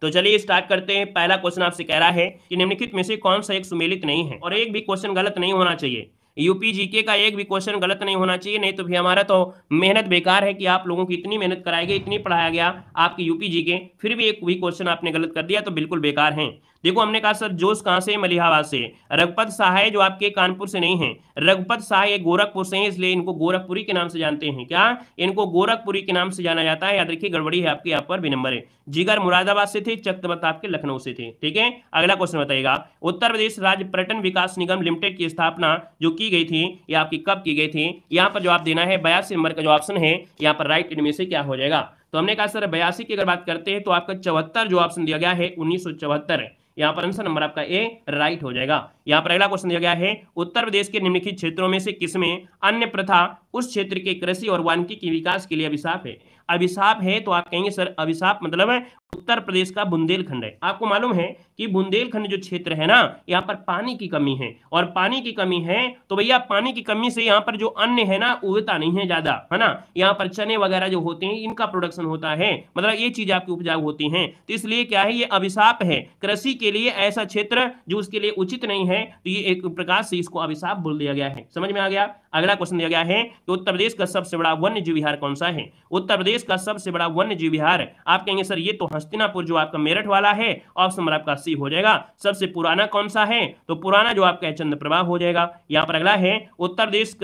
तो चलिए स्टार्ट करते हैं पहला क्वेश्चन आपसे कह रहा है कि निम्नलिखित में से कौन सा एक सुमेलित नहीं है और एक भी क्वेश्चन गलत नहीं होना चाहिए यूपी जीके का एक भी क्वेश्चन गलत नहीं होना चाहिए नहीं तो भी हमारा तो मेहनत बेकार है कि आप लोगों की इतनी मेहनत कराई गई इतनी पढ़ाया गया आपकी यूपी जीके फिर भी एक भी क्वेश्चन आपने गलत कर दिया तो बिल्कुल बेकार है देखो हमने कहा सर जोश कहाँ से मलिहाबाद से रघुपत सहाय जो आपके कानपुर से नहीं है रघुपत सहाय गोरखपुर से है इसलिए इनको गोरखपुरी के नाम से जानते हैं क्या इनको गोरखपुरी के नाम से जाना जाता है याद रखिए गड़बड़ी है आपके यहाँ पर भी नंबर है जिगर मुरादाबाद से थे चक्रवत आपके लखनऊ से थे ठीक है अगला क्वेश्चन बताएगा उत्तर प्रदेश राज्य पर्यटन विकास निगम लिमिटेड की स्थापना जो की गई थी या आपकी कब की गई थी यहाँ पर जवाब देना है बयासी नंबर का जो ऑप्शन है यहाँ पर राइट इनमें से क्या हो जाएगा तो हमने कहा सर बयासी की अगर बात करते हैं तो आपका चौहत्तर जो ऑप्शन दिया गया है उन्नीस सौ चौहत्तर यहाँ पर आंसर नंबर आपका ए राइट हो जाएगा यहाँ पर अगला क्वेश्चन दिया गया है उत्तर प्रदेश के निम्नलिखित क्षेत्रों में से किसमें अन्य प्रथा उस क्षेत्र के कृषि और वानिकी के विकास के लिए अभिशाप है अभिशाप है तो आप कहेंगे सर अभिशाप मतलब उत्तर प्रदेश का बुंदेलखंड है आपको मालूम है कि बुंदेलखंड जो क्षेत्र है ना यहाँ पर पानी की कमी है और पानी की कमी है तो भैया पानी की कमी से यहाँ पर जो अन्न है ना उगता नहीं है ज्यादा है ना यहाँ पर चने वगैरह जो होते हैं इनका प्रोडक्शन होता है मतलब ये चीज आपकी उपजाऊ होती है तो इसलिए क्या है ये अभिशाप है कृषि के लिए ऐसा क्षेत्र जो उसके लिए उचित नहीं है तो ये एक प्रकार से इसको अभिशाप बोल दिया गया है समझ में आ गया अगला क्वेश्चन दिया गया है कि उत्तर प्रदेश का सबसे बड़ा वन्य जीव विहार कौन सा है उत्तर प्रदेश का सबसे बड़ा वन्य जीव विहार आप कहेंगे सर ये तो हस्तिनापुर जो आपका मेरठ वाला है ऑप्शन नंबर आपका सी हो जाएगा सबसे पुराना कौन सा है तो पुराना जो आपका है चंद्र हो जाएगा यहाँ पर अगला है उत्तर देश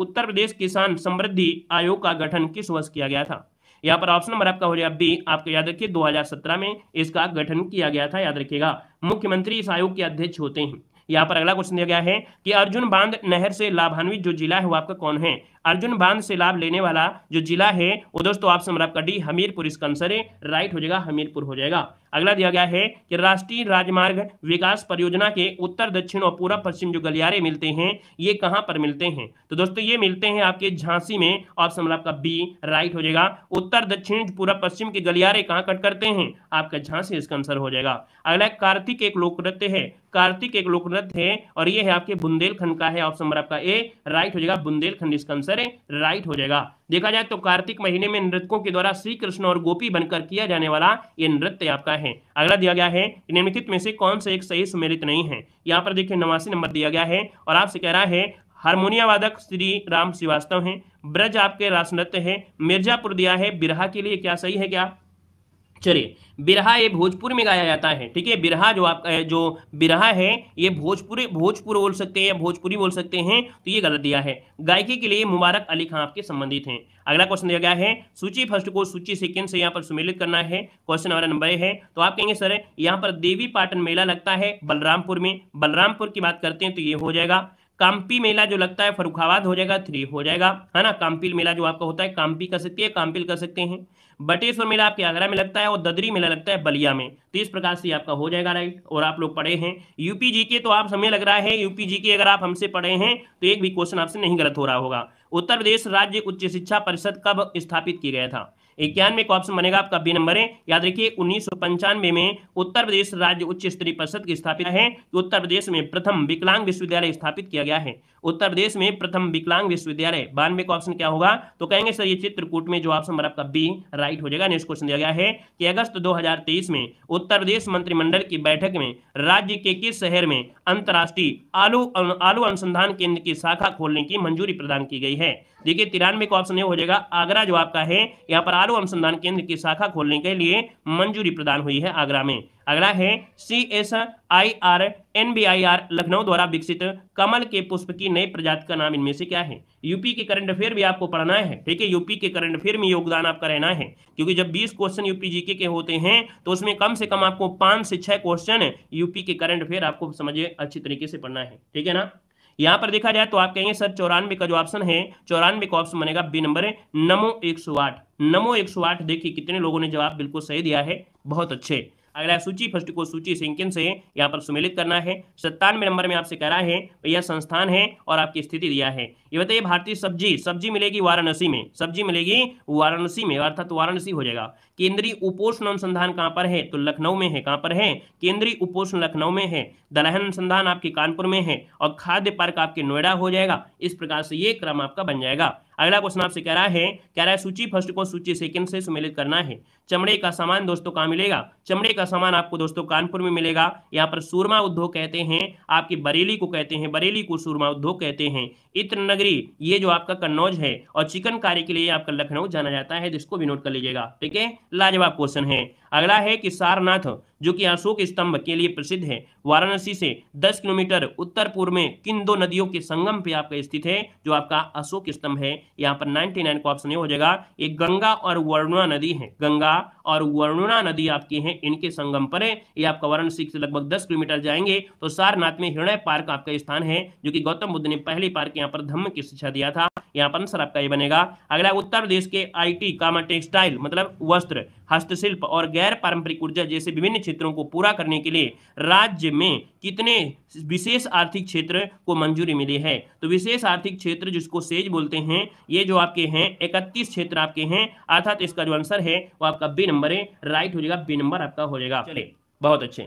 उत्तर प्रदेश किसान समृद्धि आयोग का गठन किस वर्ष किया गया था यहाँ पर ऑप्शन नंबर आपका हो जाएगा बी आपको याद रखिए 2017 में इसका गठन किया गया था याद रखिएगा मुख्यमंत्री इस आयोग के अध्यक्ष होते हैं यहाँ पर अगला क्वेश्चन दिया गया है कि अर्जुन बांध नहर से लाभान्वित जो जिला है वो आपका कौन है अर्जुन बांध से लाभ लेने वाला जो जिला है वो दोस्तों ऑप्शन नंबर आपका डी हमीरपुर इसका आंसर है राइट हो जाएगा हमीरपुर हो जाएगा अगला दिया गया है कि राष्ट्रीय राजमार्ग विकास परियोजना के उत्तर दक्षिण और पूरा पश्चिम जो गलियारे मिलते हैं ये कहां पर मिलते हैं तो दोस्तों ये मिलते हैं आपके झांसी में ऑप्शन नंबर आपका बी राइट हो जाएगा उत्तर दक्षिण पूरा पश्चिम के गलियारे कहां कट करते हैं आपका झांसी इसका आंसर हो जाएगा अगला कार्तिक एक लोक नृत्य है कार्तिक एक लोक नृत्य है और ये है आपके बुंदेलखंड का है ऑप्शन नंबर आपका ए राइट हो जाएगा बुंदेलखंड इसका आंसर आंसर है राइट हो जाएगा देखा जाए तो कार्तिक महीने में नृतकों के द्वारा श्री कृष्ण और गोपी बनकर किया जाने वाला ये नृत्य आपका है अगला दिया गया है निम्नलिखित में से कौन सा एक सही सम्मिलित नहीं है यहाँ पर देखिये नवासी नंबर दिया गया है और आपसे कह रहा है हारमोनिया वादक श्री राम श्रीवास्तव है ब्रज आपके राष्ट्र नृत्य है मिर्जापुर दिया है बिरहा के लिए क्या सही है क्या चलिए बिरहा ये भोजपुर में गाया जाता है ठीक है बिरहा जो आपका जो बिरहा है ये भोजपुरी भोजपुर बोल सकते हैं या भोजपुरी बोल सकते हैं तो ये गलत दिया है गायकी के लिए मुबारक अली खां आपके संबंधित हैं अगला क्वेश्चन दिया गया है सूची फर्स्ट को सूची सेकेंड से यहाँ पर सुमेलित करना है क्वेश्चन हमारा नंबर है तो आप कहेंगे सर यहाँ पर देवी पाटन मेला लगता है बलरामपुर में बलरामपुर की बात करते हैं तो ये हो जाएगा काम्पी मेला जो लगता है फरुखाबाद हो जाएगा थ्री हो जाएगा है ना काम्पिल मेला जो आपका होता है काम्पी कर सकती है काम्पिल कर सकते हैं बटेश्वर मेला आपके आगरा में लगता है और ददरी मेला लगता है बलिया में तो इस प्रकार से आपका हो जाएगा राइट और आप लोग पढ़े हैं यूपी जी के तो आप समय लग रहा है यूपी जी के अगर आप हमसे पढ़े हैं तो एक भी क्वेश्चन आपसे नहीं गलत हो रहा होगा उत्तर प्रदेश राज्य उच्च शिक्षा परिषद कब स्थापित किया गया था इक्यानवे का ऑप्शन बनेगा आपका बी नंबर है याद रखिए उन्नीस में उत्तर प्रदेश राज्य उच्च स्तरीय परिषद की स्थापना है जो उत्तर प्रदेश में प्रथम विकलांग विश्वविद्यालय स्थापित किया गया है उत्तर प्रदेश में प्रथम विकलांग विश्वविद्यालय बानवे का ऑप्शन क्या होगा तो कहेंगे सर ये चित्रकूट में जो ऑप्शन नंबर आपका बी राइट हो जाएगा नेक्स्ट क्वेश्चन दिया गया है कि अगस्त 2023 में उत्तर प्रदेश मंत्रिमंडल की बैठक में राज्य के किस शहर में अंतर्राष्ट्रीय आलू आलू अनुसंधान केंद्र की शाखा खोलने की मंजूरी प्रदान की गई है देखिए तिरानवे का ऑप्शन ये हो जाएगा आगरा जो आपका है यहाँ पर आलू अनुसंधान केंद्र की शाखा खोलने के लिए मंजूरी प्रदान हुई है आगरा में अगला है C S I R N B R I Lucknow द्वारा विकसित कमल के पुष्प की नई प्रजाति का नाम इनमें से क्या है यूपी के करंट अफेयर भी आपको पढ़ना है ठीक है यूपी के करंट अफेयर में योगदान आपका रहना है क्योंकि जब 20 क्वेश्चन यूपी जीके के होते हैं तो उसमें कम से कम आपको पांच से छह क्वेश्चन यूपी के करंट अफेयर आपको समझिए अच्छी तरीके से पढ़ना है ठीक है ना यहां पर देखा जाए तो आप कहेंगे सर चौरानवे का जो ऑप्शन है चौरानवे का ऑप्शन बनेगा बी नंबर है नमो एक नमो एक देखिए कितने लोगों ने जवाब बिल्कुल सही दिया है बहुत अच्छे अगला सूची फर्स्ट को सूची सिंकिन से यहाँ पर सुमेलित करना है सत्तानवे नंबर में आपसे करा है यह संस्थान है और आपकी स्थिति दिया है ये बताइए भारतीय सब्जी सब्जी मिलेगी वाराणसी में सब्जी मिलेगी वाराणसी में अर्थात वाराणसी हो जाएगा केंद्रीय उपोषण अनुसंधान कहाँ पर है तो लखनऊ में है कहाँ पर है केंद्रीय उपोषण लखनऊ में है दलहन अनुसंधान आपके कानपुर में है और खाद्य पार्क आपके नोएडा हो जाएगा इस प्रकार से ये क्रम आपका बन जाएगा अगला क्वेश्चन आपसे कह रहा है कह रहा है सूची फर्स्ट को सूची सेकंड से सुमेलित करना है चमड़े का सामान दोस्तों कहाँ मिलेगा चमड़े का सामान आपको दोस्तों कानपुर में मिलेगा यहाँ पर सूरमा उद्योग कहते हैं आपकी बरेली को कहते हैं बरेली को सूरमा उद्योग कहते हैं इत्र नगरी ये जो आपका कन्नौज है और चिकन कार्य के लिए आपका लखनऊ जाना जाता है जिसको भी नोट कर लीजिएगा ठीक है लाजवाब क्वेश्चन है अगला है कि सारनाथ जो कि अशोक स्तंभ के लिए प्रसिद्ध है वाराणसी से 10 किलोमीटर उत्तर पूर्व में किन दो नदियों के संगम पे आपका स्थित है जो आपका अशोक स्तंभ है यहाँ पर 99 का ऑप्शन ये हो जाएगा एक गंगा और वर्णा नदी है गंगा और वरुणा नदी आपकी है इनके संगम पर है ये आपका वाराणसी से लगभग दस किलोमीटर जाएंगे तो सारनाथ में हृदय पार्क आपका स्थान है जो कि गौतम बुद्ध ने पहली पार्क यहाँ पर धम्म की शिक्षा दिया था यहाँ पर आंसर आपका ये बनेगा अगला उत्तर प्रदेश के आई टी टेक्सटाइल मतलब वस्त्र हस्तशिल्प और गैर पारंपरिक ऊर्जा जैसे विभिन्न क्षेत्रों को पूरा करने के लिए राज्य में कितने विशेष आर्थिक क्षेत्र को मंजूरी मिली है तो विशेष आर्थिक क्षेत्र जिसको सेज बोलते हैं ये जो आपके हैं 31 क्षेत्र आपके हैं अर्थात इसका जो आंसर है वो आपका बी नंबर नंबर है राइट हो जाएगा बी नंबर आपका हो जाएगा चलिए बहुत अच्छे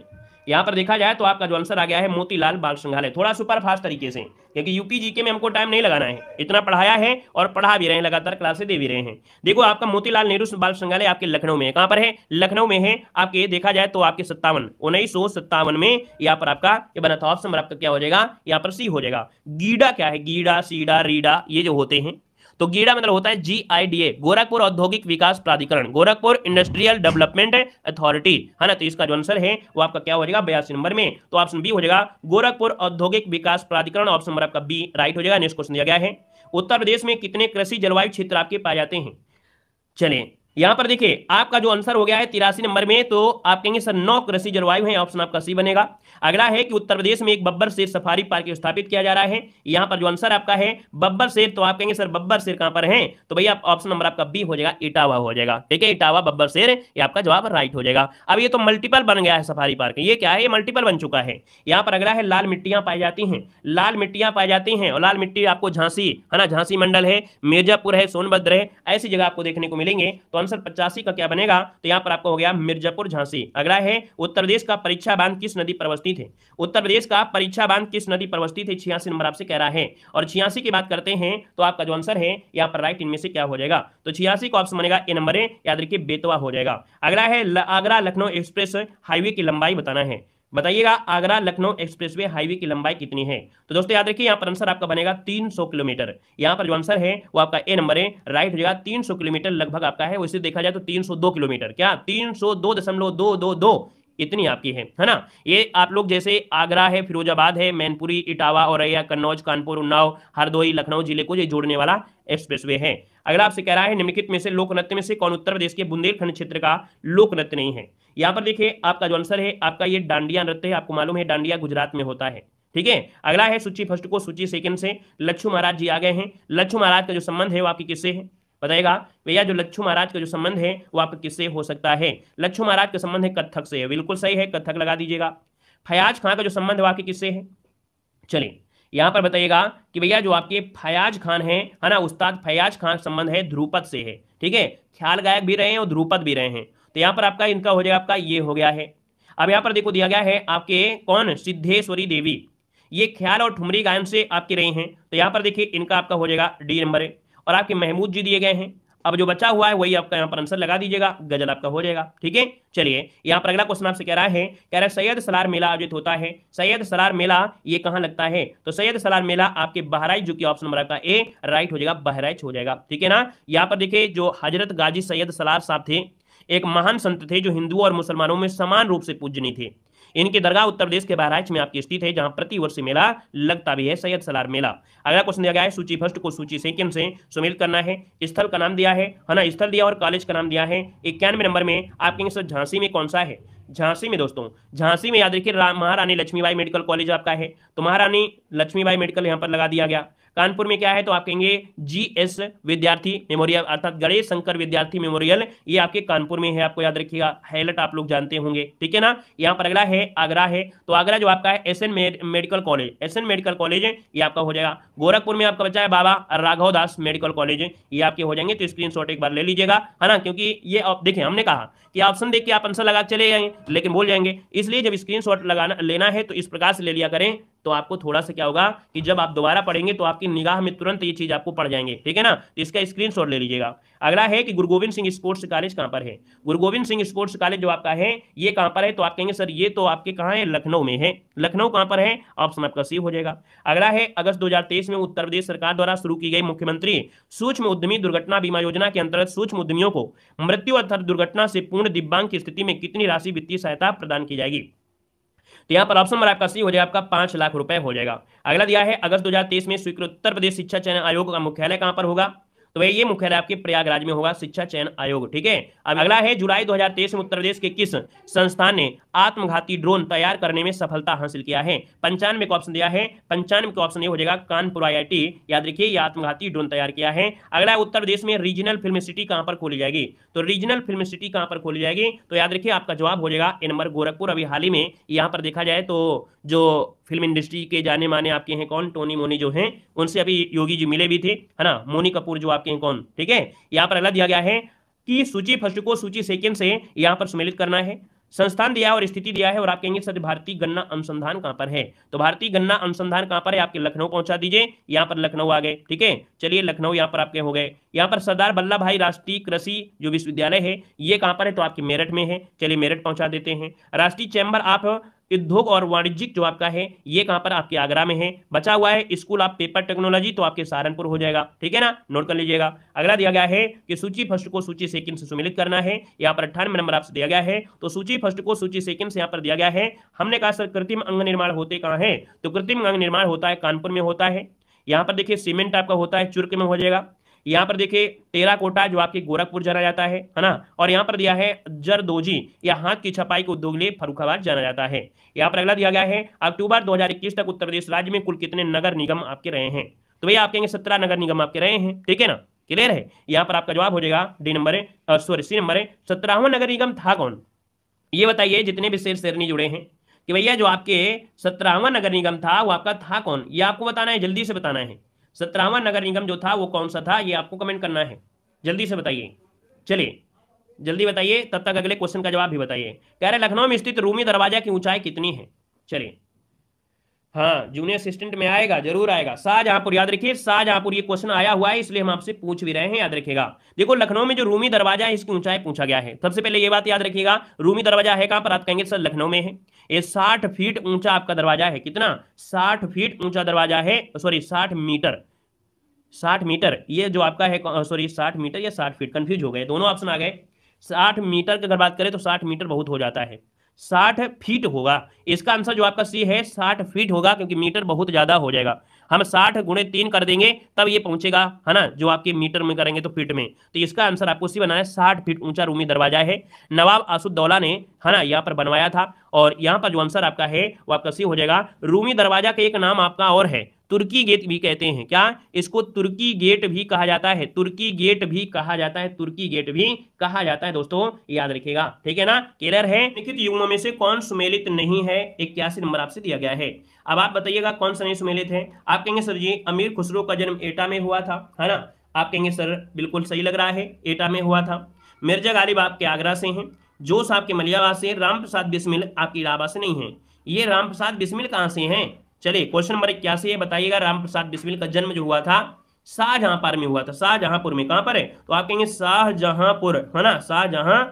यहाँ पर देखा जाए तो आपका जो आंसर आ गया है मोतीलाल बाल संग्रहालय थोड़ा सुपर फास्ट तरीके से क्योंकि यूपी जीके में हमको टाइम नहीं लगाना है इतना पढ़ाया है और पढ़ा भी रहे हैं लगातार क्लासे दे भी रहे हैं देखो आपका मोतीलाल नेहरू बाल संग्रहालय आपके लखनऊ में है कहाँ पर है लखनऊ में है आपके देखा जाए तो आपके सत्तावन उन्नीस में यहाँ पर आपका ये बना था ऑप्शन आपका क्या हो जाएगा यहाँ पर सी हो जाएगा गीडा क्या है गीडा सीडा रीडा ये जो होते हैं तो गीडा मतलब होता है जी आई डी ए गोरखपुर औद्योगिक विकास प्राधिकरण गोरखपुर इंडस्ट्रियल डेवलपमेंट अथॉरिटी है ना तो इसका जो आंसर है वो आपका क्या हो जाएगा बयासी नंबर में तो ऑप्शन बी हो जाएगा गोरखपुर औद्योगिक विकास प्राधिकरण ऑप्शन नंबर आपका बी राइट हो जाएगा नेक्स्ट क्वेश्चन दिया गया है उत्तर प्रदेश में कितने कृषि जलवायु क्षेत्र आपके पाए जाते हैं चले यहां पर देखिए आपका जो आंसर हो गया है तिरासी नंबर में तो आप कहेंगे सर नौ कृषि जलवायु है ऑप्शन आपका सी बनेगा अगला है कि उत्तर प्रदेश में एक बब्बर शेर सफारी पार्क स्थापित किया जा रहा है यहाँ पर जो आंसर आपका है बब्बर शेर तो आप कहेंगे सर बब्बर शेर कहां पर है तो भैया ऑप्शन नंबर आपका बी हो जाएगा इटावा हो जाएगा ठीक है इटावा बब्बर शेर ये आपका जवाब राइट हो जाएगा अब ये तो मल्टीपल बन गया है सफारी पार्क ये क्या है मल्टीपल बन चुका है यहाँ पर अगला है लाल मिट्टियां पाई जाती है लाल मिट्टियां पाई जाती है और लाल मिट्टी आपको झांसी है ना झांसी मंडल है मिर्जापुर है सोनभद्र है ऐसी जगह आपको देखने को मिलेंगे तो आंसर पचासी का क्या बनेगा तो यहाँ पर आपको हो गया मिर्जापुर झांसी अगला है उत्तर प्रदेश का परीक्षा बांध किस नदी पर परिवर्तित है उत्तर प्रदेश का परीक्षा बांध किस नदी पर अवस्थित है छियासी नंबर आपसे कह रहा है और छियासी की बात करते हैं तो आपका जो आंसर है यहाँ पर राइट इनमें से क्या हो जाएगा तो छियासी को ऑप्शन बनेगा ए नंबर है याद रखिए बेतवा हो जाएगा अगला है आगरा लखनऊ एक्सप्रेस हाईवे की लंबाई बताना है बताइएगा आगरा लखनऊ एक्सप्रेसवे हाईवे की लंबाई कितनी है तो दोस्तों याद रखिए यहाँ पर आंसर आपका बनेगा 300 किलोमीटर यहाँ पर जो आंसर है वो आपका ए नंबर है राइट हो जाएगा 300 किलोमीटर लगभग आपका है वैसे देखा जाए तो 302 किलोमीटर क्या 302.222 इतनी आपकी है है ना ये आप लोग जैसे आगरा है फिरोजाबाद है मैनपुरी इटावा औरैया कन्नौज कानपुर उन्नाव हरदोई लखनऊ जिले को ये जोड़ने वाला एक्सप्रेसवे है अगला आपसे कह रहा है निम्नलिखित में से लोक नृत्य में से कौन उत्तर प्रदेश के बुंदेलखंड क्षेत्र का लोक नृत्य नहीं है यहाँ पर देखिए आपका जो आंसर है आपका ये डांडिया नृत्य है आपको मालूम है डांडिया गुजरात में होता है ठीक है अगला है सूची फर्स्ट को सूची सेकंड से लच्छू महाराज जी आ गए हैं लच्छू महाराज का जो संबंध है वो आपकी किससे है बताएगा भैया जो लच्छू महाराज का जो संबंध है वो आपका किससे हो सकता है लच्छू महाराज का संबंध है कथक से है बिल्कुल सही है कथक लगा दीजिएगा फयाज खान का जो संबंध है आपके किससे है चलिए यहाँ पर बताइएगा कि भैया जो आपके फयाज खान है है ना उस्ताद फयाज खान संबंध है ध्रुपद से है ठीक है ख्याल गायक भी रहे हैं और ध्रुपद भी रहे हैं तो यहाँ पर आपका इनका हो जाएगा आपका ये हो गया है अब यहाँ पर देखो दिया गया है आपके कौन सिद्धेश्वरी देवी ये ख्याल और ठुमरी गायन से आपके रहे हैं तो यहाँ पर देखिए इनका आपका हो जाएगा डी नंबर है और आपके महमूद जी दिए गए हैं अब जो बचा हुआ है वही आपका यहाँ पर आंसर लगा दीजिएगा गजल आपका हो जाएगा ठीक है चलिए यहाँ पर अगला क्वेश्चन आपसे कह रहा है कह रहा है सैयद सलार मेला आयोजित होता है सैयद सलार मेला ये कहाँ लगता है तो सैयद सलार मेला आपके बहराइच जो कि ऑप्शन नंबर आपका ए राइट हो जाएगा बहराइच हो जाएगा ठीक है ना यहाँ पर देखिए जो हजरत गाजी सैयद सलार साहब थे एक महान संत थे जो हिंदुओं और मुसलमानों में समान रूप से पूजनी थे इनकी दरगाह उत्तर प्रदेश के बहराइच में आपकी स्थित है जहां प्रति वर्ष मेला लगता भी है सैयद सलार मेला अगला क्वेश्चन दिया गया है सूची फर्स्ट को सूची सेकंड से सुमेल करना है स्थल का नाम दिया है है ना स्थल दिया और कॉलेज का नाम दिया है इक्यानवे नंबर में आपके सर झांसी में कौन सा है झांसी में दोस्तों झांसी में याद रखिए महारानी लक्ष्मीबाई मेडिकल कॉलेज आपका है तो महारानी लक्ष्मीबाई मेडिकल यहाँ पर लगा दिया गया कानपुर में क्या है तो आप कहेंगे जी एस विद्यार्थी मेमोरियल अर्थात गणेश शंकर विद्यार्थी मेमोरियल ये आपके कानपुर में है आपको याद रखिएगा हेलट आप लोग जानते होंगे ठीक है ना यहाँ पर अगला है आगरा है तो आगरा जो आपका है S N medical college S N medical college है ये आपका हो जाएगा गोरखपुर में आपका बच्चा है बाबा राघव दास मेडिकल कॉलेज ये आपके हो जाएंगे तो स्क्रीन एक बार ले लीजिएगा है ना क्योंकि ये देखिए हमने कहा कि ऑप्शन देख के आप आंसर लगा चले जाएंगे लेकिन भूल जाएंगे इसलिए जब स्क्रीनशॉट लगाना लेना है तो इस प्रकार से ले लिया करें तो आपको थोड़ा सा क्या होगा कि जब आप दोबारा पढ़ेंगे तो आपकी निगाह में तुरंत ये चीज आपको पड़ जाएंगे ठीक है ना तो इसका स्क्रीनशॉट ले लीजिएगा अगला है कि गुरु गोविंद सिंह स्पोर्ट्स कॉलेज कहां पर है गुरु गोविंद सिंह स्पोर्ट्स कॉलेज जो आपका है ये कहां पर है तो आप कहेंगे सर ये तो आपके कहां है लखनऊ में है लखनऊ कहां पर है ऑप्शन आपका सी हो जाएगा अगला है अगस्त दो में उत्तर प्रदेश सरकार द्वारा शुरू की गई मुख्यमंत्री सूक्ष्म उद्यमी दुर्घटना बीमा योजना के अंतर्गत सूक्ष्म उद्यमियों को मृत्यु अर्थात दुर्घटना से पूर्ण दिव्यांग की स्थिति में कितनी राशि वित्तीय सहायता प्रदान की जाएगी तो यहाँ पर ऑप्शन नंबर आपका सी हो जाएगा आपका पांच लाख रुपए हो जाएगा अगला दिया है अगस्त 2023 में स्वीकृत उत्तर प्रदेश शिक्षा चयन आयोग का मुख्यालय कहां पर होगा तो ये मुख्यालय आपके प्रयागराज में होगा शिक्षा चयन आयोग ठीक है अब अगला है जुलाई 2023 में उत्तर प्रदेश के किस संस्थान ने आत्मघाती ड्रोन तैयार करने में सफलता हासिल किया है पंचानवे का ऑप्शन दिया है पंचानवे का ऑप्शन ये हो जाएगा कानपुर आई याद रखिए ये आत्मघाती ड्रोन तैयार किया है अगला उत्तर प्रदेश में रीजनल फिल्म सिटी कहां पर खोली जाएगी तो रीजनल फिल्म सिटी कहां पर खोली जाएगी तो याद रखिए आपका जवाब हो जाएगा ए नंबर गोरखपुर अभी हाल ही में यहां पर देखा जाए तो जो फिल्म इंडस्ट्री के जाने माने आपके हैं कौन टोनी मोनी जो हैं उनसे अभी योगी जी मिले भी थे है ना मोनी कपूर जो आपके हैं कौन ठीक है यहाँ पर अलग दिया गया है कि सूची फर्स्ट को सूची सेकेंड से यहाँ पर सम्मिलित करना है संस्थान दिया है और स्थिति दिया है और आप कहेंगे सर भारतीय गन्ना अनुसंधान कहां पर है तो भारतीय गन्ना अनुसंधान कहां पर है आपके लखनऊ पहुंचा दीजिए यहां पर लखनऊ आ गए ठीक है चलिए लखनऊ यहां पर आपके हो गए यहां पर सरदार वल्लभ भाई राष्ट्रीय कृषि जो विश्वविद्यालय है ये कहां पर है तो आपके मेरठ में है चलिए मेरठ पहुंचा देते हैं राष्ट्रीय चैंबर ऑफ उद्योग और वाणिज्यिक जो आपका है ये कहां पर आपके आगरा में है बचा हुआ है स्कूल ऑफ पेपर टेक्नोलॉजी तो आपके सहारनपुर हो जाएगा ठीक है ना नोट कर लीजिएगा अगला दिया गया है कि सूची फर्स्ट को सूची सेकंड से सुमिलित करना है यहां पर अट्ठानवे नंबर आपसे दिया गया है तो सूची फर्स्ट को सूची सेकंड से यहाँ पर दिया गया है हमने कहा सर कृत्रिम अंग निर्माण होते कहाँ है तो कृत्रिम अंग निर्माण होता है कानपुर में होता है यहाँ पर देखिए सीमेंट आपका होता है चुर्क में हो जाएगा यहाँ पर देखिए टेरा कोटा जो आपके गोरखपुर जाना जाता है है ना और यहाँ पर दिया है जरदोजी या हाथ की छपाई के उद्योग लिए फरुखाबाद जाना जाता है यहाँ पर अगला दिया गया है अक्टूबर 2021 तक उत्तर प्रदेश राज्य में कुल कितने नगर निगम आपके रहे हैं तो भैया आप कहेंगे सत्रह नगर निगम आपके रहे हैं ठीक है ना क्लियर है यहाँ पर आपका जवाब हो जाएगा डी नंबर है सॉरी सी नंबर है सत्रहवा नगर निगम था कौन ये बताइए जितने भी शेर शेरनी जुड़े हैं कि भैया जो आपके सत्रहवा नगर निगम था वो आपका था कौन ये आपको बताना है जल्दी से बताना है सत्रहवा नगर निगम जो था वो कौन सा था ये आपको कमेंट करना है जल्दी से बताइए चलिए जल्दी बताइए तब तक अगले क्वेश्चन का जवाब भी बताइए कह रहे लखनऊ में स्थित रूमी दरवाजा की ऊंचाई कितनी है चलिए हाँ जूनियर असिस्टेंट में आएगा जरूर आएगा शाहजहांपुर याद रखिए शाहजहांपुर ये क्वेश्चन आया हुआ है इसलिए हम आपसे पूछ भी रहे हैं याद रखिएगा देखो लखनऊ में जो रूमी दरवाजा है इसकी ऊंचाई पूछा गया है सबसे पहले ये बात याद रखिएगा रूमी दरवाजा है कहां पर आप कहेंगे सर लखनऊ में है ये साठ फीट ऊंचा आपका दरवाजा है कितना साठ फीट ऊंचा दरवाजा है सॉरी साठ मीटर साठ मीटर ये जो आपका है सॉरी साठ मीटर या साठ फीट कंफ्यूज हो गए दोनों ऑप्शन आ गए साठ मीटर की अगर बात करें तो साठ मीटर बहुत हो जाता है साठ फीट होगा इसका आंसर जो आपका सी है साठ फीट होगा क्योंकि मीटर बहुत ज्यादा हो जाएगा हम साठ गुणे तीन कर देंगे तब ये पहुंचेगा है ना जो आपके मीटर में करेंगे तो फीट में तो इसका आंसर आपको सी बनाना है साठ फीट ऊंचा रूमी दरवाजा है नवाब आसुद्दौला ने है ना यहाँ पर बनवाया था और यहाँ पर जो आंसर आपका है वो आपका सी हो जाएगा रूमी दरवाजा का एक नाम आपका और है तुर्की गेट भी कहते हैं क्या इसको तुर्की गेट भी कहा जाता है तुर्की गेट भी कहा जाता है तुर्की गेट भी कहा जाता है दोस्तों याद रखिएगा ठीक है ना केरर है लिखित युग्मों में से कौन सुमेलित नहीं है इक्यासी नंबर आपसे दिया गया है अब आप बताइएगा कौन सा नहीं सुमेलित है आप कहेंगे सर जी अमीर खुसरो का जन्म एटा में हुआ था है ना आप कहेंगे सर बिल्कुल सही लग रहा है एटा में हुआ था मिर्जा गालिब आपके आगरा से है जोश आपके मलियाबाद से राम प्रसाद बिस्मिल आपके इलाहाबाद से नहीं है ये राम प्रसाद बिस्मिल कहाँ से हैं चलिए क्वेश्चन नंबर इक्यासी है बताइएगा राम प्रसाद बिस्मिल का जन्म जो हुआ था शाहजहांपुर में हुआ था शाहजहांपुर में कहां पर है तो आप कहेंगे शाहजहांपुर है ना शाहजहां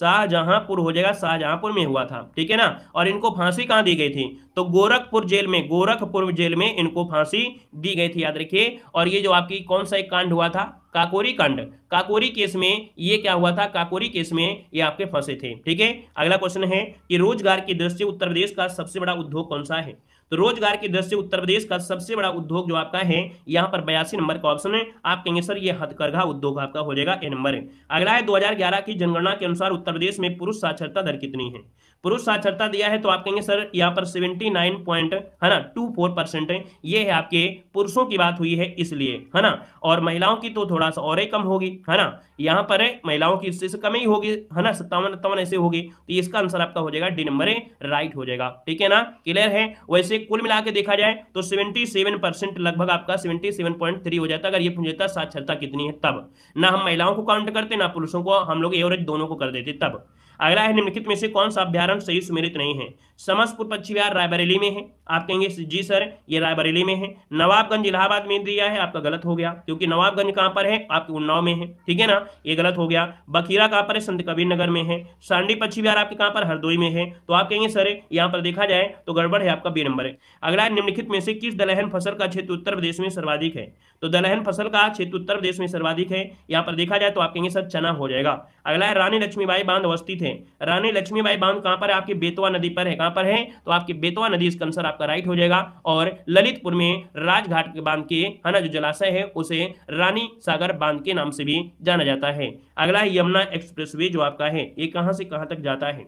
शाहजहांपुर हो जाएगा शाहजहांपुर में हुआ था ठीक है ना और इनको फांसी कहां दी गई थी तो गोरखपुर जेल में गोरखपुर जेल में इनको फांसी दी गई थी याद रखिए और ये जो आपकी कौन सा एक कांड हुआ था काकोरी कांड काकोरी केस में ये क्या हुआ था काकोरी केस में ये आपके फंसे थे ठीक है अगला क्वेश्चन है कि रोजगार की दृष्टि उत्तर प्रदेश का सबसे बड़ा उद्योग कौन सा है तो रोजगार की दृष्टि उत्तर प्रदेश का सबसे बड़ा उद्योग जो आपका है यहाँ पर बयासी नंबर का ऑप्शन है आप कहेंगे सर ये हथकरघा उद्योग आपका हो जाएगा ए नंबर है अगला है 2011 की जनगणना के अनुसार उत्तर प्रदेश में पुरुष साक्षरता दर कितनी है पुरुष साक्षरता दिया है तो आप कहेंगे सर यहाँ पर सेवेंटी नाइन पॉइंट है ना टू फोर परसेंट है ये है आपके पुरुषों की बात हुई है इसलिए है ना और महिलाओं की तो थोड़ा सा और ही कम होगी है ना यहाँ पर है महिलाओं की इससे कम ही होगी है ना सत्तावन अट्ठावन ऐसे होगी तो इसका आंसर आपका हो जाएगा डी नंबर राइट हो जाएगा ठीक है ना क्लियर है वैसे कुल मिला के देखा जाए तो सेवेंटी सेवन परसेंट लगभग आपका सेवेंटी सेवन पॉइंट थ्री हो जाता अगर ये पूछ साक्षरता कितनी है तब ना हम महिलाओं को काउंट करते ना पुरुषों को हम लोग एवरेज दोनों को कर देते तब अगला है निम्नलिखित में से कौन सा अभ्यारण सही सुमेरित नहीं है समस्तपुर पक्षी विहार रायबरेली में है आप कहेंगे जी सर ये रायबरेली में है नवाबगंज इलाहाबाद में दिया है आपका गलत हो गया क्योंकि नवाबगंज कहाँ पर है आपके उन्नाव में है ठीक है ना ये गलत हो गया बखीरा कहाँ पर है संत कबीर नगर में है सांडी पक्षी विहार आपके कहाँ पर हरदोई में है तो आप कहेंगे सर यहाँ पर देखा जाए तो गड़बड़ है आपका बी नंबर है अगला है निम्नलिखित में से किस दलहन फसल का क्षेत्र उत्तर प्रदेश में सर्वाधिक है तो दलहन फसल का क्षेत्र उत्तर प्रदेश में सर्वाधिक है यहाँ पर देखा जाए तो आप कहेंगे सर चना हो जाएगा अगला है रानी लक्ष्मीबाई बांध अवस्थित है है रानी लक्ष्मीबाई बांध कहां पर है आपकी बेतवा नदी पर है कहां पर है तो आपकी बेतवा नदी इसका आंसर आपका राइट हो जाएगा और ललितपुर में राजघाट के बांध के है ना जो जलाशय है उसे रानी सागर बांध के नाम से भी जाना जाता है अगला है यमुना एक्सप्रेस जो आपका है ये कहां से कहां तक जाता है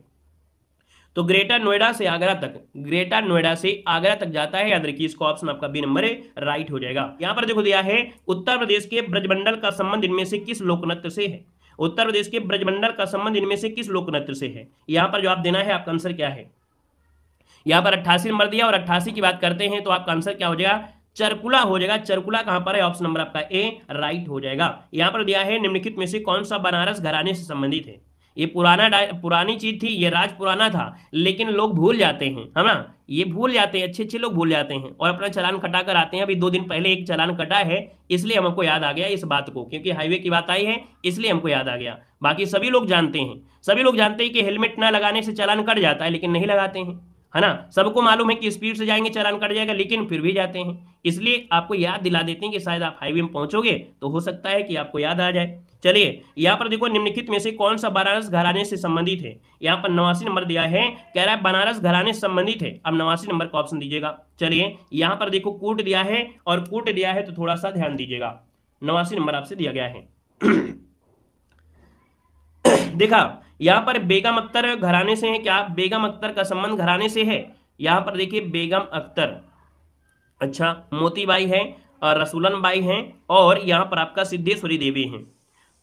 तो ग्रेटर नोएडा से आगरा तक ग्रेटर नोएडा से आगरा तक जाता है याद रखिए इसका ऑप्शन आपका बी नंबर राइट हो जाएगा यहां पर देखो दिया है उत्तर प्रदेश के ब्रजमंडल का संबंध इनमें से किस लोक से है उत्तर प्रदेश के ब्रजमंडल का संबंध इनमें से किस लोक नृत्य से है यहां पर जवाब देना है आपका आंसर क्या है यहां पर अट्ठासी नंबर दिया और अट्ठासी की बात करते हैं तो आपका आंसर क्या हो जाएगा चरकुला हो जाएगा चरकुला कहां पर है ऑप्शन नंबर आपका ए राइट हो जाएगा यहाँ पर दिया है निम्नलिखित में से कौन सा बनारस घराने से संबंधित है ये पुराना पुरानी चीज थी ये राज पुराना था लेकिन लोग भूल जाते हैं है ना ये भूल जाते हैं अच्छे अच्छे लोग भूल जाते हैं और अपना चलान कटा कर आते हैं अभी दो दिन पहले एक चलान कटा है इसलिए हमको याद आ गया इस बात को क्योंकि हाईवे की बात आई है इसलिए हमको याद आ गया बाकी सभी लोग जानते हैं सभी लोग जानते हैं कि हेलमेट ना लगाने से चलान कट जाता है लेकिन नहीं लगाते हैं है ना सबको मालूम है कि स्पीड से जाएंगे चालान कट जाएगा लेकिन फिर भी जाते हैं इसलिए आपको याद दिला देते हैं कि शायद आप हाईवे में पहुंचोगे तो हो सकता है कि आपको याद आ जाए चलिए यहाँ पर देखो निम्नलिखित में से कौन सा बनारस घराने से संबंधित है यहाँ पर नवासी नंबर दिया है कह रहा है बनारस घराने से संबंधित है अब नवासी नंबर का ऑप्शन दीजिएगा चलिए यहाँ पर देखो कूट दिया है और कूट दिया है तो थोड़ा सा ध्यान दीजिएगा नवासी नंबर आपसे दिया गया है देखा यहाँ पर बेगम अख्तर घराने से है क्या बेगम अख्तर का संबंध घराने से है यहाँ पर देखिए बेगम अख्तर अच्छा मोतीबाई है रसूलन बाई है और यहाँ पर आपका सिद्धेश्वरी देवी है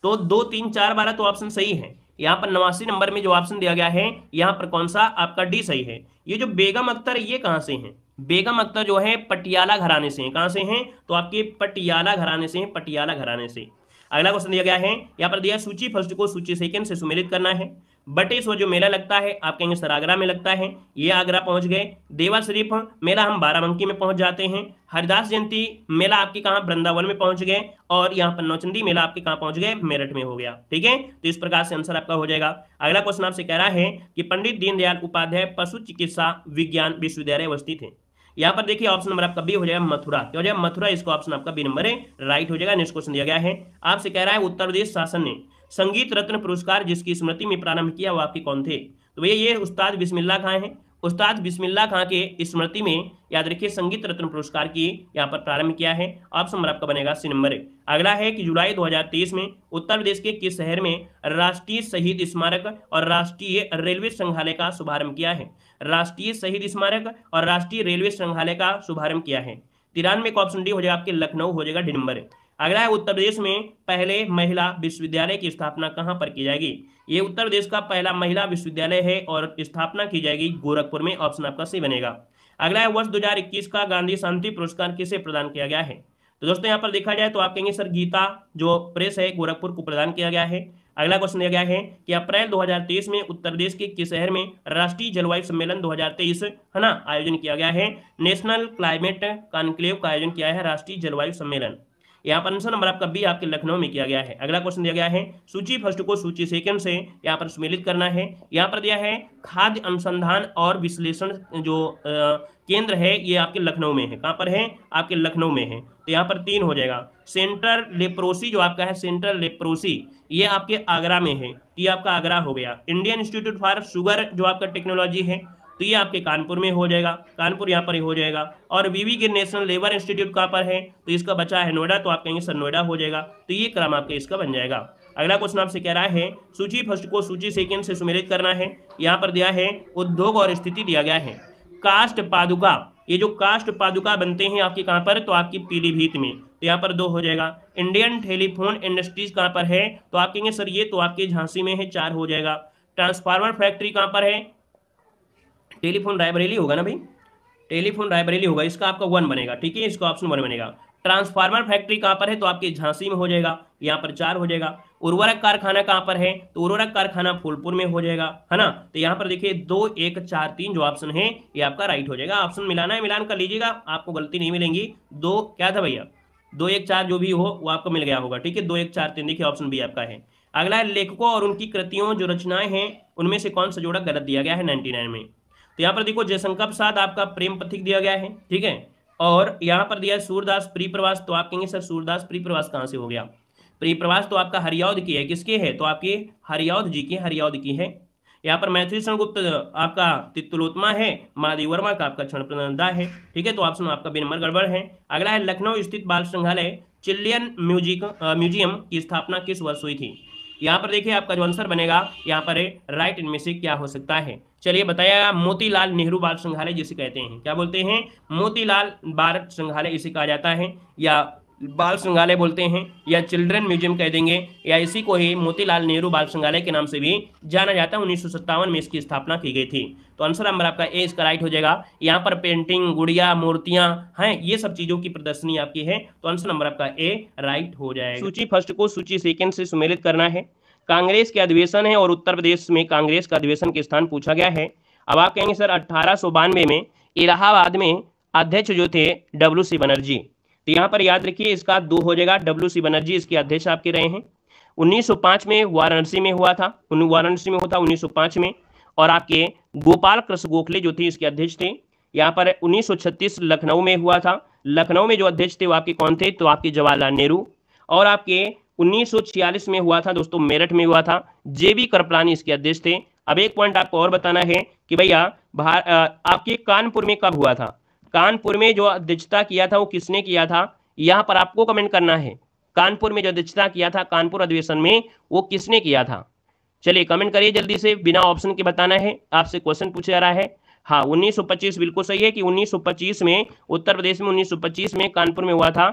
तो दो तीन चार बारह तो ऑप्शन सही है यहाँ पर नवासी नंबर में जो ऑप्शन दिया गया है यहाँ पर कौन सा आपका डी सही है ये जो बेगम अख्तर ये कहाँ से है बेगम अख्तर जो है पटियाला घराने से है कहाँ से है तो आपके पटियाला घराने से है पटियाला घराने से अगला क्वेश्चन दिया गया है यहाँ पर दिया सूची फर्स्ट को सूची सेकंड से सुमेलित करना है बटे जो मेला लगता है आप कहेंगे सर आगरा में लगता है ये आगरा पहुंच गए देवा शरीफ मेला हम बाराबंकी में पहुंच जाते हैं हरिदास जयंती मेला आपके कहा वृंदावन में पहुंच गए और यहाँ पर नौचंदी मेला आपके कहा पहुंच गए मेरठ में हो गया ठीक है तो इस प्रकार से आंसर आपका हो जाएगा अगला क्वेश्चन आपसे कह रहा है कि पंडित दीनदयाल उपाध्याय पशु चिकित्सा विज्ञान विश्वविद्यालय अवस्थित है यहां पर देखिए ऑप्शन नंबर आपका बी हो जाएगा मथुरा क्या हो जाएगा मथुरा इसको ऑप्शन आपका बी नंबर है राइट हो जाएगा नेक्स्ट क्वेश्चन दिया गया है आपसे कह रहा है उत्तर प्रदेश शासन ने संगीत रत्न पुरस्कार जिसकी स्मृति में प्रारंभ किया वो आपके कौन थे तो भैया ये उस्ताद बिस्मिल्ला खां है उस्ताद बिस्मिल्ला खां के स्मृति में याद रखिए संगीत रत्न पुरस्कार की यहाँ पर प्रारंभ किया है ऑप्शन नंबर आपका बनेगा सी नंबर अगला है कि जुलाई 2023 में उत्तर प्रदेश के किस शहर में राष्ट्रीय शहीद स्मारक और राष्ट्रीय रेलवे संग्रहालय का शुभारंभ किया है राष्ट्रीय शहीद स्मारक और राष्ट्रीय रेलवे संग्रहालय का शुभारंभ किया है तिरानवे का ऑप्शन डी हो जाएगा आपके लखनऊ हो जाएगा डिडम्बर अगला है उत्तर प्रदेश में पहले महिला विश्वविद्यालय की स्थापना कहाँ पर की जाएगी ये उत्तर प्रदेश का पहला महिला विश्वविद्यालय है और स्थापना की जाएगी गोरखपुर में ऑप्शन आपका सी बनेगा अगला है वर्ष 2021 का गांधी शांति पुरस्कार किसे प्रदान किया गया है तो दोस्तों यहाँ पर देखा जाए तो आप कहेंगे सर गीता जो प्रेस है गोरखपुर को प्रदान किया गया है अगला क्वेश्चन दिया गया है कि अप्रैल 2023 में उत्तर प्रदेश के किस शहर में राष्ट्रीय जलवायु सम्मेलन 2023 है ना आयोजन किया गया है नेशनल क्लाइमेट कॉन्क्लेव का आयोजन किया है राष्ट्रीय जलवायु सम्मेलन यहाँ पर आंसर नंबर आपका बी आपके लखनऊ में किया गया है अगला क्वेश्चन दिया गया है सूची फर्स्ट को सूची सेकंड से यहाँ पर सम्मिलित करना है यहाँ पर दिया है खाद्य अनुसंधान और विश्लेषण जो केंद्र है ये आपके लखनऊ में है कहाँ पर है आपके लखनऊ में है तो यहाँ पर तीन हो जाएगा सेंट्रल लेप्रोसी जो आपका है सेंट्रल लेप्रोसी ये आपके आगरा में है ये आपका आगरा हो गया इंडियन इंस्टीट्यूट फॉर शुगर जो आपका टेक्नोलॉजी है तो ये आपके कानपुर में हो जाएगा कानपुर यहाँ पर हो जाएगा और वीवी के नेशनल लेबर इंस्टीट्यूट कहाँ पर है तो इसका बचा है नोएडा तो आप कहेंगे सर नोएडा हो जाएगा तो ये क्रम आपके इसका बन जाएगा अगला क्वेश्चन आपसे कह रहा है सूची फर्स्ट को सूची सेकेंड से सुमेलित करना है यहाँ पर दिया है उद्योग और स्थिति दिया गया है कास्ट पादुका ये जो कास्ट पादुका बनते हैं आपके कहाँ पर तो आपकी पीलीभीत में तो यहाँ पर दो हो जाएगा इंडियन टेलीफोन इंडस्ट्रीज कहाँ पर है तो आप कहेंगे सर ये तो आपके झांसी में है चार हो जाएगा ट्रांसफार्मर फैक्ट्री कहाँ पर है टेलीफोन रायबरेली होगा ना भाई टेलीफोन रायबरेली होगा इसका आपका वन बनेगा ठीक है इसका ऑप्शन वन बनेगा ट्रांसफार्मर फैक्ट्री कहां पर है तो आपके झांसी में हो जाएगा यहां पर चार हो जाएगा उर्वरक कारखाना कहां पर है तो उर्वरक कारखाना फूलपुर में हो जाएगा है ना तो यहां पर देखिए दो एक चार तीन जो ऑप्शन है ये आपका राइट हो जाएगा ऑप्शन मिलाना है मिलान कर लीजिएगा आपको गलती नहीं मिलेंगी दो क्या था भैया दो एक चार जो भी हो वो आपको मिल गया होगा ठीक है दो एक चार तीन देखिए ऑप्शन बी आपका है अगला लेखकों और उनकी कृतियों जो रचनाएं हैं उनमें से कौन सा जोड़ा गलत दिया गया है नाइनटी में तो यहाँ पर देखो जयशंकर प्रसाद आपका प्रेम पथिक दिया गया है ठीक है और यहाँ पर दिया है सूरदास प्री प्रवास तो आप कहेंगे सर सूरदास प्री प्रवास कहाँ से हो गया प्री प्रवास तो आपका हरियाद की है किसके है तो आपके हरियाद जी की हरियाद की है यहाँ पर मैथिली क्षण गुप्त आपका तित्तुलोत्मा है महादेव वर्मा का आपका क्षण प्रनंदा है ठीक है तो ऑप्शन आपका बेनमर गड़बड़ है अगला है लखनऊ स्थित बाल संग्रहालय चिल्लियन म्यूजिक म्यूजियम की स्थापना किस वर्ष हुई थी यहाँ पर देखिए आपका जो आंसर बनेगा यहाँ पर राइट इनमें से क्या हो सकता है चलिए बताया मोतीलाल नेहरू बाल संग्रहालय जिसे कहते हैं क्या बोलते हैं मोतीलाल बाल संग्रहालय इसे कहा जाता है या बाल संग्रहालय बोलते हैं या चिल्ड्रन म्यूजियम कह देंगे या इसी को ही मोतीलाल नेहरू बाल संग्रहालय के नाम से भी जाना जाता है उन्नीस में इसकी स्थापना की गई थी तो आंसर नंबर आपका ए इसका राइट हो जाएगा यहाँ पर पेंटिंग गुड़िया मूर्तियां हैं ये सब चीजों की प्रदर्शनी आपकी है तो आंसर नंबर आपका ए राइट हो जाएगा सूची फर्स्ट को सूची सेकेंड से सुमेलित करना है कांग्रेस के अधिवेशन है और उत्तर प्रदेश में कांग्रेस का अधिवेशन के स्थान पूछा गया है अब आप कहेंगे सर अठारह में इलाहाबाद में अध्यक्ष जो थे डब्ल्यू सी बनर्जी तो यहां पर याद रखिए इसका दो हो जाएगा डब्ल्यू सी बनर्जी इसके अध्यक्ष आपके रहे हैं 1905 में वाराणसी में हुआ था वाराणसी में हुआ था 1905 में और आपके गोपाल कृष्ण गोखले जो थे इसके अध्यक्ष थे यहाँ पर 1936 लखनऊ में हुआ था लखनऊ में जो अध्यक्ष थे वो आपके कौन थे तो आपके जवाहरलाल नेहरू और आपके 1946 में हुआ था दोस्तों मेरठ में हुआ था जे बी करपलानी इसके अध्यक्ष थे अब एक पॉइंट आपको और बताना है कि भैया आपके कानपुर में कब हुआ था कानपुर में जो अध्यक्षता किया था वो किसने किया था यहाँ पर आपको कमेंट करना है कानपुर में जो अध्यक्षता किया था कानपुर अधिवेशन में वो किसने किया था चलिए कमेंट करिए जल्दी से बिना ऑप्शन के बताना है आपसे क्वेश्चन पूछा जा रहा है हाँ उन्नीस बिल्कुल सही है कि 1925 में उत्तर प्रदेश में 1925 में कानपुर में हुआ था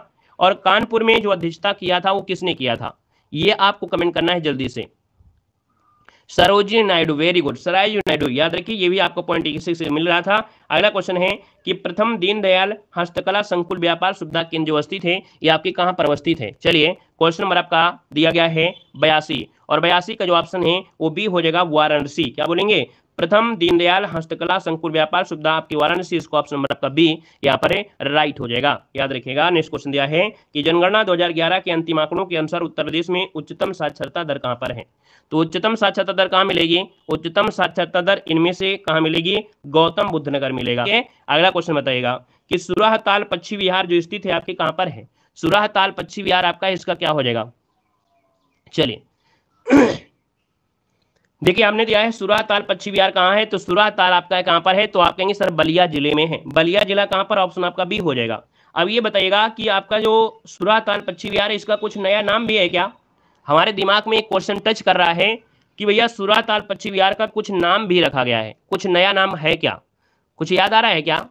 और कानपुर में जो अध्यक्षता किया था वो किसने किया था ये आपको कमेंट करना है जल्दी से सरोजी नायडू वेरी गुड सरायू नायडू याद रखिए ये भी आपको पॉइंट से मिल रहा था अगला क्वेश्चन है कि प्रथम दीनदयाल हस्तकला संकुल व्यापार सुविधा केंद्र जो अवस्थित है ये आपके कहाँ पर अवस्थित है चलिए क्वेश्चन नंबर आपका दिया गया है बयासी और बयासी का जो ऑप्शन है वो बी हो जाएगा वाराणसी क्या बोलेंगे प्रथम दीनदयाल हस्तकला संकुल व्यापार सुविधा आपकी वाराणसी इसको ऑप्शन नंबर आपका बी यहाँ पर राइट हो जाएगा याद रखिएगा नेक्स्ट क्वेश्चन दिया है कि जनगणना 2011 के अंतिम आंकड़ों के अनुसार उत्तर प्रदेश में उच्चतम साक्षरता दर कहाँ पर है तो उच्चतम साक्षरता दर कहाँ मिलेगी उच्चतम साक्षरता दर इनमें से कहा मिलेगी गौतम बुद्ध नगर मिलेगा अगला क्वेश्चन बताइएगा कि ताल पक्षी विहार जो स्थित है आपके कहाँ पर है ताल पक्षी विहार आपका इसका क्या हो जाएगा चलिए देखिए हमने दिया है सुरा ताल पक्षी विहार कहाँ है तो सुरा ताल आपका कहाँ पर है तो आप कहेंगे सर बलिया जिले में है बलिया जिला कहाँ पर ऑप्शन आपका बी हो जाएगा अब ये बताइएगा कि आपका जो सुरा ताल पक्षी विहार है इसका कुछ नया नाम भी है क्या हमारे दिमाग में एक क्वेश्चन टच कर रहा है कि भैया सुरा ताल पक्षी विहार का कुछ नाम भी रखा गया है कुछ नया नाम है क्या कुछ याद आ रहा है क्या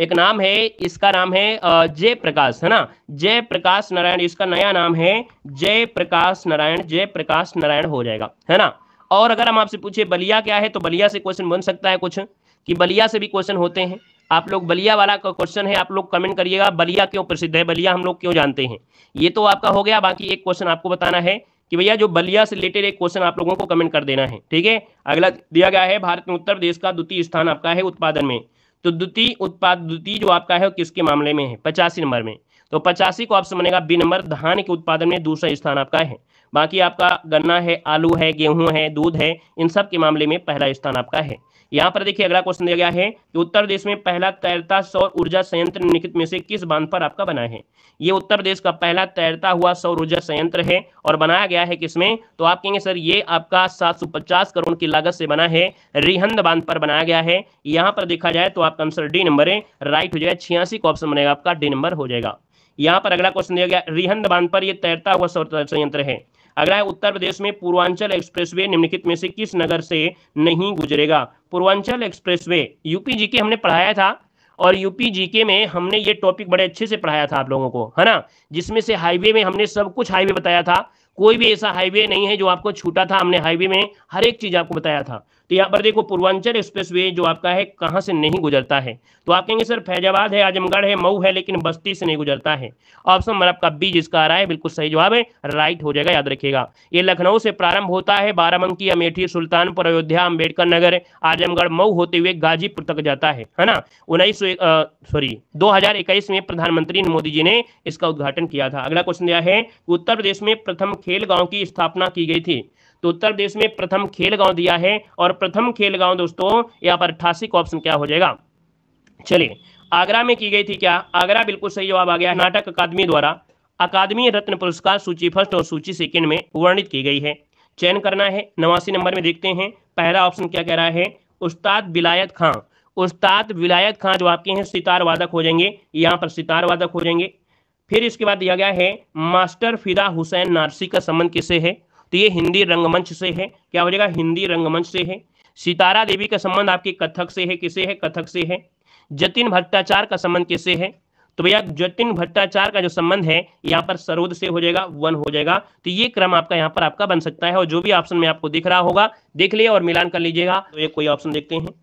एक नाम है इसका नाम है जय प्रकाश है ना जय प्रकाश नारायण इसका नया नाम है जय प्रकाश नारायण जय प्रकाश नारायण हो जाएगा है ना और अगर हम आपसे पूछे बलिया क्या है तो बलिया से क्वेश्चन बन सकता है कुछ कि बलिया से भी क्वेश्चन होते हैं आप लोग बलिया वाला क्वेश्चन है आप लोग कमेंट करिएगा बलिया क्यों प्रसिद्ध है बलिया हम लोग क्यों जानते हैं ये तो आपका हो गया बाकी एक क्वेश्चन आपको बताना है कि भैया जो बलिया से रिलेटेड एक क्वेश्चन आप लोगों को कमेंट कर देना है ठीक है अगला दिया गया है भारत में उत्तर प्रदेश का द्वितीय स्थान आपका है उत्पादन में तो द्वितीय उत्पाद द्वितीय जो आपका है किसके मामले में है पचासी नंबर में तो पचासी को आपसे बनेगा बी नंबर धान के उत्पादन में दूसरा स्थान आपका है बाकी आपका गन्ना है आलू है गेहूं है दूध है इन सब के मामले में पहला स्थान आपका है यहाँ पर देखिए अगला क्वेश्चन दिया गया है कि उत्तर देश में पहला तैरता सौर ऊर्जा संयंत्र निम्नलिखित में से किस बांध पर आपका बना है ये उत्तर प्रदेश का पहला तैरता हुआ सौर ऊर्जा संयंत्र है और बनाया गया है किसमें तो आप कहेंगे सर ये आपका 750 करोड़ की लागत से बना है रिहंद बांध पर बनाया गया है यहाँ पर देखा जाए तो आपका आंसर डी नंबर है राइट हो जाएगा छियासी का ऑप्शन बनेगा आपका डी नंबर हो जाएगा यहाँ पर अगला क्वेश्चन दिया गया रिहंद बांध पर यह तैरता हुआ सौर संयंत्र है अगला है उत्तर प्रदेश में पूर्वांचल एक्सप्रेसवे निम्नलिखित में से किस नगर से नहीं गुजरेगा पूर्वांचल एक्सप्रेसवे यूपी जीके हमने पढ़ाया था और यूपी जीके में हमने ये टॉपिक बड़े अच्छे से पढ़ाया था आप लोगों को है ना जिसमें से हाईवे में हमने सब कुछ हाईवे बताया था कोई भी ऐसा हाईवे नहीं है जो आपको छूटा था हमने हाईवे में हर एक चीज आपको बताया था तो यहाँ पर देखो पूर्वांचल वे जो आपका है कहाँ से नहीं गुजरता है तो आप कहेंगे सर फैजाबाद है आजमगढ़ है मऊ है लेकिन बस्ती से नहीं गुजरता है ऑप्शन नंबर आपका बी जिसका आ रहा है बिल्कुल सही जवाब है राइट हो जाएगा याद रखिएगा ये लखनऊ से प्रारंभ होता है बाराबंकी अमेठी सुल्तानपुर अयोध्या अम्बेडकर नगर आजमगढ़ मऊ होते हुए गाजीपुर तक जाता है है ना उन्नीस सॉरी दो में प्रधानमंत्री मोदी जी ने इसका उद्घाटन किया था अगला क्वेश्चन दिया है उत्तर प्रदेश में प्रथम खेल गांव की स्थापना की गई थी तो उत्तर प्रदेश में प्रथम खेल गांव दिया है और प्रथम खेल गांव दोस्तों यहाँ पर अट्ठासी का ऑप्शन क्या हो जाएगा चलिए आगरा में की गई थी क्या आगरा बिल्कुल सही जवाब आ गया नाटक अकादमी द्वारा अकादमी रत्न पुरस्कार सूची फर्स्ट और सूची सेकेंड में वर्णित की गई है चयन करना है नवासी नंबर में देखते हैं पहला ऑप्शन क्या कह रहा है उस्ताद विलायत खां उस्ताद विलायत खां जो आपके हैं सितार वादक हो जाएंगे यहाँ पर सितार वादक हो जाएंगे फिर इसके बाद दिया गया है मास्टर फिदा हुसैन नारसी का संबंध किसे है तो ये हिंदी रंगमंच से है क्या हो जाएगा हिंदी रंगमंच से है सितारा देवी का संबंध आपके कथक से है किसे है कथक से है जतिन भट्टाचार्य का संबंध किसे है तो भैया जतिन भट्टाचार्य का जो संबंध है यहाँ पर सरोद से हो जाएगा वन हो जाएगा तो ये क्रम आपका यहाँ पर आपका बन सकता है और जो भी ऑप्शन में आपको दिख रहा होगा देख लिया और मिलान कर लीजिएगा तो ये कोई ऑप्शन देखते हैं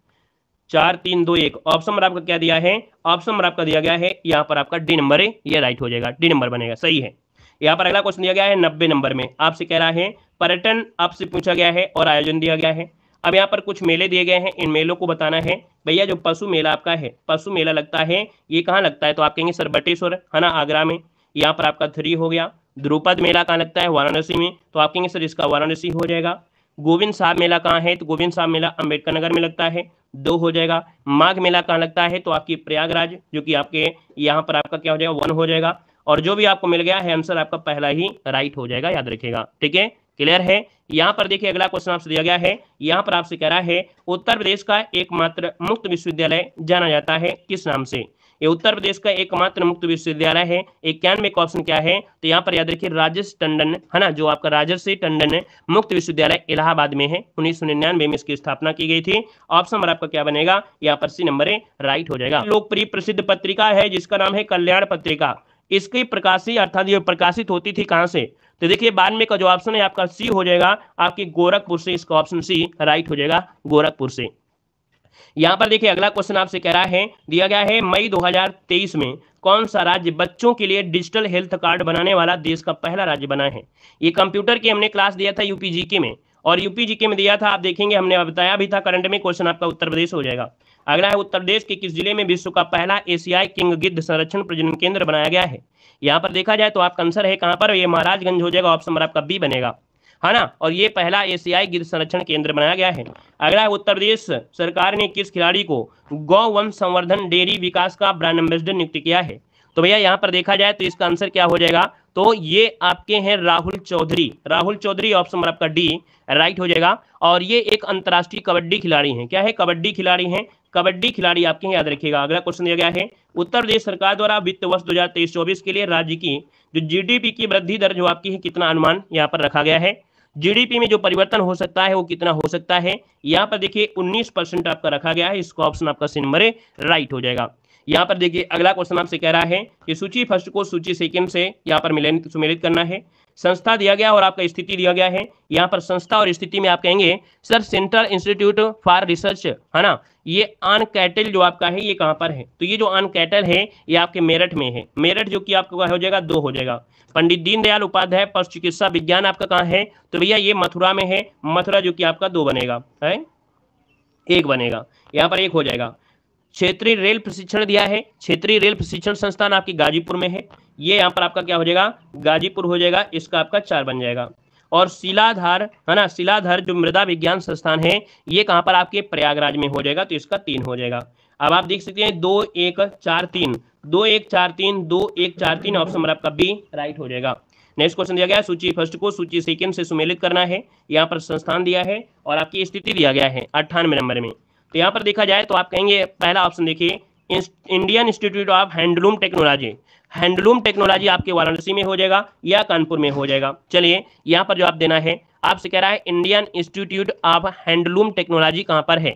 चार तीन दो एक ऑप्शन नंबर आपका क्या दिया है ऑप्शन नंबर आपका दिया गया है यहाँ पर आपका डी नंबर है ये राइट हो जाएगा डी नंबर बनेगा सही है यहाँ पर अगला क्वेश्चन दिया गया है नब्बे नंबर में आपसे कह रहा है पर्यटन आपसे पूछा गया है और आयोजन दिया गया है अब यहाँ पर कुछ मेले दिए गए हैं इन मेलों को बताना है भैया जो पशु मेला आपका है पशु मेला लगता है ये कहाँ लगता है तो आप कहेंगे सर बटेश्वर है ना आगरा में यहाँ पर आपका थ्री हो गया द्रुपद मेला कहाँ लगता है वाराणसी में तो आप कहेंगे सर इसका वाराणसी हो जाएगा गोविंद साहब मेला कहाँ है तो गोविंद साहब मेला अम्बेडकर नगर में लगता है दो हो जाएगा माघ मेला कहाँ लगता है तो आपकी प्रयागराज जो कि आपके यहाँ पर आपका क्या हो जाएगा वन हो जाएगा और जो भी आपको मिल गया है आंसर आपका पहला ही राइट हो जाएगा याद रखेगा ठीक है क्लियर है यहाँ पर देखिए अगला क्वेश्चन आपसे दिया गया है यहाँ पर आपसे कह रहा है उत्तर प्रदेश का एकमात्र मुक्त विश्वविद्यालय जाना जाता है किस नाम से ये उत्तर प्रदेश का एकमात्र मुक्त विश्वविद्यालय है इक्यानवे का ऑप्शन क्या है तो यहाँ पर याद रखिए राजेश टंडन है ना जो आपका राजेश टंडन मुक्त विश्वविद्यालय इलाहाबाद में है उन्नीस में इसकी स्थापना की गई थी ऑप्शन नंबर आपका क्या बनेगा यहाँ पर सी नंबर राइट हो जाएगा लोकप्रिय प्रसिद्ध पत्रिका है जिसका नाम है कल्याण पत्रिका इसकी प्रकाशी अर्थात ये प्रकाशित होती थी कहां से तो देखिए बाद में का जो ऑप्शन है आपका सी हो जाएगा आपके गोरखपुर से इसका ऑप्शन सी राइट हो जाएगा गोरखपुर से यहां पर देखिए अगला क्वेश्चन आपसे कह रहा है दिया गया है मई 2023 में कौन सा राज्य बच्चों के लिए डिजिटल हेल्थ कार्ड बनाने वाला देश का पहला राज्य बना है ये कंप्यूटर की हमने क्लास दिया था यूपीजी में और यूपीजी में दिया था आप देखेंगे हमने बताया भी था करंट में क्वेश्चन आपका उत्तर प्रदेश हो जाएगा अगला है उत्तर प्रदेश के किस जिले में विश्व का पहला एशियाई किंग गिद्ध संरक्षण प्रजनन केंद्र बनाया गया है यहाँ पर देखा जाए तो आपका आंसर है कहाँ पर ये महाराजगंज हो जाएगा ऑप्शन नंबर आपका बी बनेगा है हाँ ना और ये पहला एशियाई गिद्ध संरक्षण केंद्र बनाया गया है अगला है उत्तर प्रदेश सरकार ने किस खिलाड़ी को गौ वंश संवर्धन डेयरी विकास का ब्रांड एम्बेसडर नियुक्त किया है तो भैया यहाँ पर देखा जाए तो इसका आंसर क्या हो जाएगा तो ये आपके हैं राहुल चौधरी राहुल चौधरी ऑप्शन नंबर आपका डी राइट हो जाएगा और ये एक अंतर्राष्ट्रीय कबड्डी खिलाड़ी हैं क्या है कबड्डी खिलाड़ी हैं कबड्डी खिलाड़ी आपके याद रखिएगा अगला क्वेश्चन दिया गया है उत्तर प्रदेश सरकार द्वारा वित्त वर्ष दो हजार के लिए राज्य की जो जीडीपी की वृद्धि दर जो आपकी है कितना अनुमान यहाँ पर रखा गया है जीडीपी में जो परिवर्तन हो सकता है वो कितना हो सकता है यहाँ पर देखिए 19 परसेंट आपका रखा गया है इसको ऑप्शन आपका सिनमरे राइट हो जाएगा यहाँ पर देखिए अगला क्वेश्चन आपसे कह रहा है कि सूची फर्स्ट को सूची सेकंड से यहाँ पर मिलन सुमिलित करना है संस्था दिया गया और आपका स्थिति दिया गया है यहाँ पर संस्था और स्थिति में आप कहेंगे sir central institute for research है ना ये आन कैटल जो आपका है ये कहाँ पर है तो ये जो आन कैटल है ये आपके मेरठ में है मेरठ जो कि आपका हो जाएगा दो हो जाएगा पंडित दीनदयाल उपाध्याय पशु चिकित्सा विज्ञान आपका कहाँ है तो भैया ये मथुरा में है मथुरा जो कि आपका दो बनेगा है एक बनेगा यहाँ पर एक हो जाएगा क्षेत्रीय रेल प्रशिक्षण दिया है क्षेत्रीय रेल प्रशिक्षण संस्थान आपकी गाजीपुर में है ये यहाँ पर आपका क्या हो जाएगा गाजीपुर हो जाएगा इसका आपका चार बन जाएगा और शिलाधार है ना शिलाधार जो मृदा विज्ञान संस्थान है ये कहाँ पर आपके प्रयागराज में हो जाएगा तो इसका तीन हो जाएगा अब आप देख सकते हैं दो एक चार तीन दो एक चार तीन दो एक चार तीन ऑप्शन नंबर आपका बी राइट हो जाएगा नेक्स्ट क्वेश्चन दिया गया है सूची फर्स्ट को सूची सेकंड से सुमेलित करना है यहाँ पर संस्थान दिया है और आपकी स्थिति दिया गया है अट्ठानवे नंबर में तो यहाँ पर देखा जाए तो आप कहेंगे पहला ऑप्शन देखिए Indian institute of handloom technology handloom technology आपके वाराणसी में हो जाएगा या कानपुर में हो जाएगा चलिए यहाँ पर जवाब देना है आपसे कह रहा है Indian institute of handloom technology कहाँ पर है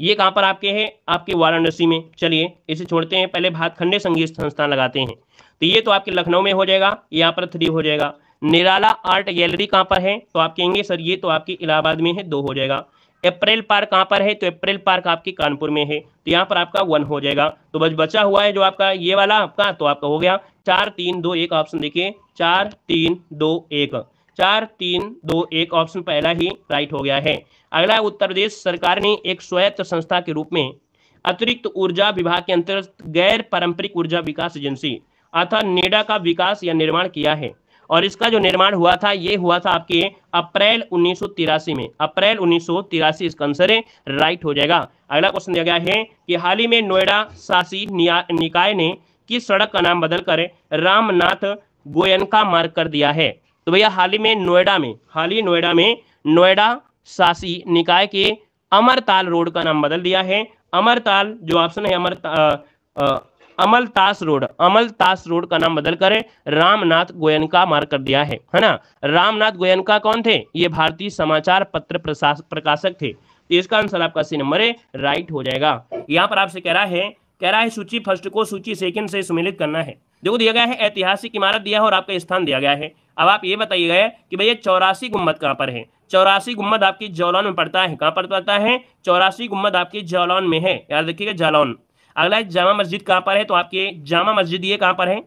ये कहाँ पर आपके हैं आपके वाराणसी में चलिए इसे छोड़ते हैं पहले खंडे संगीत संस्थान लगाते हैं तो ये तो आपके लखनऊ में हो जाएगा यहाँ पर थ्री हो जाएगा निराला आर्ट गैलरी कहाँ पर है तो आप कहेंगे सर ये तो आपके इलाहाबाद में है दो हो जाएगा अप्रैल पार्क कहाँ पर है तो अप्रैल पार्क आपकी कानपुर में है तो यहाँ पर आपका वन हो जाएगा तो बस बचा हुआ है जो आपका ये वाला आपका तो आपका हो गया चार तीन दो एक ऑप्शन देखिए चार तीन दो एक चार तीन दो एक ऑप्शन पहला ही राइट हो गया है अगला उत्तर प्रदेश सरकार ने एक स्वायत्त संस्था के रूप में अतिरिक्त ऊर्जा विभाग के अंतर्गत गैर पारंपरिक ऊर्जा विकास एजेंसी अर्थात नेडा का विकास या निर्माण किया है और इसका जो निर्माण हुआ था ये हुआ था आपके अप्रैल उन्नीस में अप्रैल उन्नीस इसका आंसर राइट हो जाएगा अगला क्वेश्चन दिया गया है कि हाल ही में नोएडा शासी निकाय ने किस सड़क का नाम बदलकर रामनाथ गोयनका मार्ग कर दिया है तो भैया हाल ही में नोएडा में हाल ही नोएडा में नोएडा शासी निकाय के अमरताल रोड का नाम बदल दिया है अमरताल जो ऑप्शन है अमरता अमल तास रोड अमल तास रोड का नाम बदल कर रामनाथ गोयनका मार्ग कर दिया है है ना रामनाथ गोयनका कौन थे ये भारतीय समाचार पत्र प्रकाशक थे तो इसका आंसर आपका सी नंबर है राइट हो जाएगा यहाँ पर आपसे कह रहा है कह रहा है सूची फर्स्ट को सूची सेकंड से सुमिलित करना है देखो दिया गया है ऐतिहासिक इमारत दिया है और आपका स्थान दिया गया है अब आप ये बताइएगा कि भैया चौरासी गुम्बद कहाँ पर है चौरासी गुम्बद आपकी जौलौन में पड़ता है कहाँ पर पड़ता है चौरासी गुम्बद आपकी जौलौन में है याद रखिएगा जालौन अगला जामा मस्जिद कहाँ पर है तो आपके जामा मस्जिद ये कहाँ पर है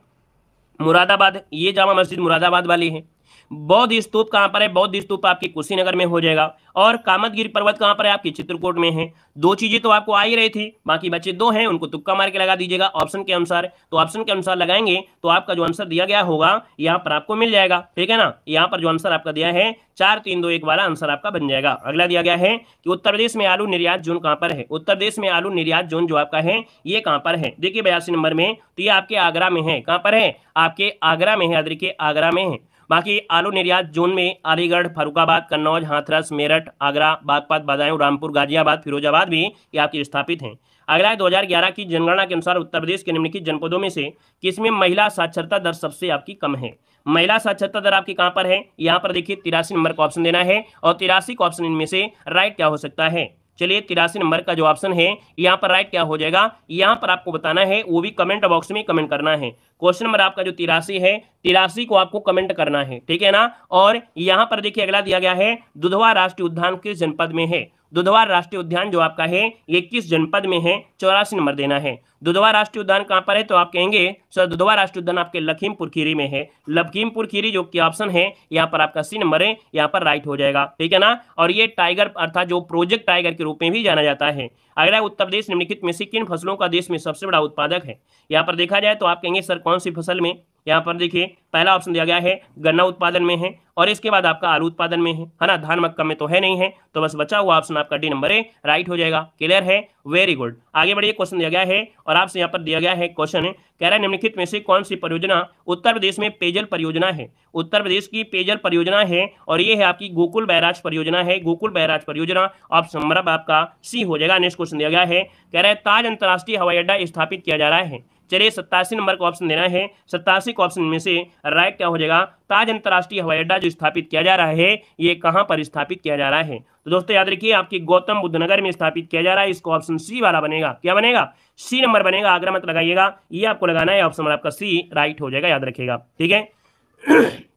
मुरादाबाद ये जामा मस्जिद मुरादाबाद वाली है बौद्ध स्तूप कहां पर है बौद्ध स्तूप आपके कुशीनगर में हो जाएगा और कामतगिरी पर्वत कहां पर है आपकी चित्रकूट में है दो चीजें तो आपको आ ही रही थी बाकी बचे दो हैं उनको तुक्का मार के लगा दीजिएगा ऑप्शन के अनुसार तो ऑप्शन के अनुसार लगाएंगे तो आपका जो आंसर दिया गया होगा यहाँ पर आपको मिल जाएगा ठीक है ना यहाँ पर जो आंसर आपका दिया है चार तीन दो एक वाला आंसर आपका बन जाएगा अगला दिया गया है कि उत्तर प्रदेश में आलू निर्यात जोन कहाँ पर है उत्तर प्रदेश में आलू निर्यात जोन जो आपका है ये कहां पर है देखिए बयासी नंबर में तो ये आपके आगरा में है कहाँ पर है आपके आगरा में है के आगरा में है बाकी आलू निर्यात जोन में अलीगढ़ फरुखाबाद कन्नौज हाथरस मेरठ आगरा बागपत बदायूं रामपुर गाजियाबाद फिरोजाबाद भी ये आपके स्थापित हैं अगला है दो की जनगणना के अनुसार उत्तर प्रदेश के निम्नलिखित जनपदों में से किसमें महिला साक्षरता दर सबसे आपकी कम है महिला साक्षरता दर आपकी कहाँ पर है यहाँ पर देखिए तिरासी नंबर का ऑप्शन देना है और तिरासी का ऑप्शन इनमें से राइट क्या हो सकता है चलिए तिरासी नंबर का जो ऑप्शन है यहाँ पर राइट क्या हो जाएगा यहाँ पर आपको बताना है वो भी कमेंट बॉक्स में कमेंट करना है क्वेश्चन नंबर आपका जो तिरासी है तिरासी को आपको कमेंट करना है ठीक है ना और यहाँ पर देखिए अगला दिया गया है दुधवा राष्ट्रीय उद्यान किस जनपद में है दुधवार राष्ट्रीय उद्यान जो आपका है ये किस जनपद में है चौरासी नंबर देना है दुधवा राष्ट्रीय उद्यान कहाँ पर है तो आप कहेंगे सर दुधवा राष्ट्रीय उद्यान आपके लखीमपुर खीरी में है लखीमपुर खीरी जो कि ऑप्शन है यहाँ पर आपका सी नंबर है यहाँ पर राइट हो जाएगा ठीक है ना और ये टाइगर अर्थात जो प्रोजेक्ट टाइगर के रूप में भी जाना जाता है अगला उत्तर प्रदेश निम्नलिखित में से किन फसलों का देश में सबसे बड़ा उत्पादक है यहाँ पर देखा जाए तो आप कहेंगे सर कौन सी फसल में यहाँ पर देखिए पहला ऑप्शन दिया गया है गन्ना उत्पादन में है और इसके बाद आपका आलू उत्पादन में है है ना धान मक्का में तो है नहीं है तो बस बचा हुआ ऑप्शन आपका डी नंबर ए राइट हो जाएगा क्लियर है वेरी गुड आगे बढ़िए क्वेश्चन दिया गया है और आपसे यहाँ पर दिया गया है क्वेश्चन कह रहा है निम्नलिखित में से कौन सी परियोजना उत्तर प्रदेश में पेयजल परियोजना है उत्तर प्रदेश की पेयजल परियोजना है और ये है आपकी गोकुल बैराज परियोजना है गोकुल बैराज परियोजना ऑप्शन नंबर आपका सी हो जाएगा नेक्स्ट क्वेश्चन दिया गया है कह रहा है ताज अंतर्राष्ट्रीय हवाई अड्डा स्थापित किया जा रहा है चलिए सत्तासी नंबर का ऑप्शन देना है सत्तासी का ऑप्शन में से राइट क्या हो जाएगा ताज अंतर्राष्ट्रीय हवाई अड्डा जो स्थापित किया जा रहा है ये कहाँ पर स्थापित किया जा रहा है तो दोस्तों याद रखिए आपके गौतम बुद्ध नगर में स्थापित किया जा रहा है इसको ऑप्शन सी वाला बनेगा क्या बनेगा सी नंबर बनेगा आगरा मत लगाइएगा ये आपको लगाना है ऑप्शन नंबर आपका सी राइट हो जाएगा याद रखेगा ठीक है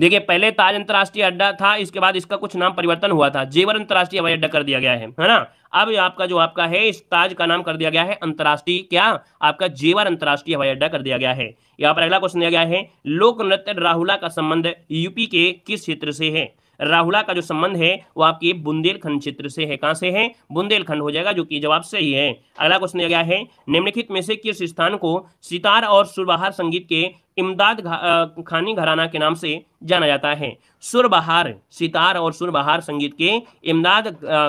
देखिए पहले ताज अंतर्राष्ट्रीय अड्डा था इसके बाद इसका कुछ नाम परिवर्तन हुआ था जेवर अंतर्राष्ट्रीय हवाई अड्डा कर दिया गया है है ना अब आपका जो आपका है इस ताज का नाम कर दिया गया है अंतर्राष्ट्रीय क्या आपका जेवर अंतर्राष्ट्रीय हवाई अड्डा कर दिया गया है यहाँ पर अगला क्वेश्चन दिया गया है लोक नृत्य राहुला का संबंध यूपी के किस क्षेत्र से है राहुला का जो संबंध है वो आपके बुंदेलखंड क्षेत्र से है कहाँ से है बुंदेलखंड हो जाएगा जो कि जवाब सही है अगला क्वेश्चन दिया गया है निम्नलिखित में से किस स्थान को सितार और सुरबहार संगीत के इमदाद खानी घराना के नाम से जाना जाता है सुरबहार सितार और सुरबहार संगीत के इमदाद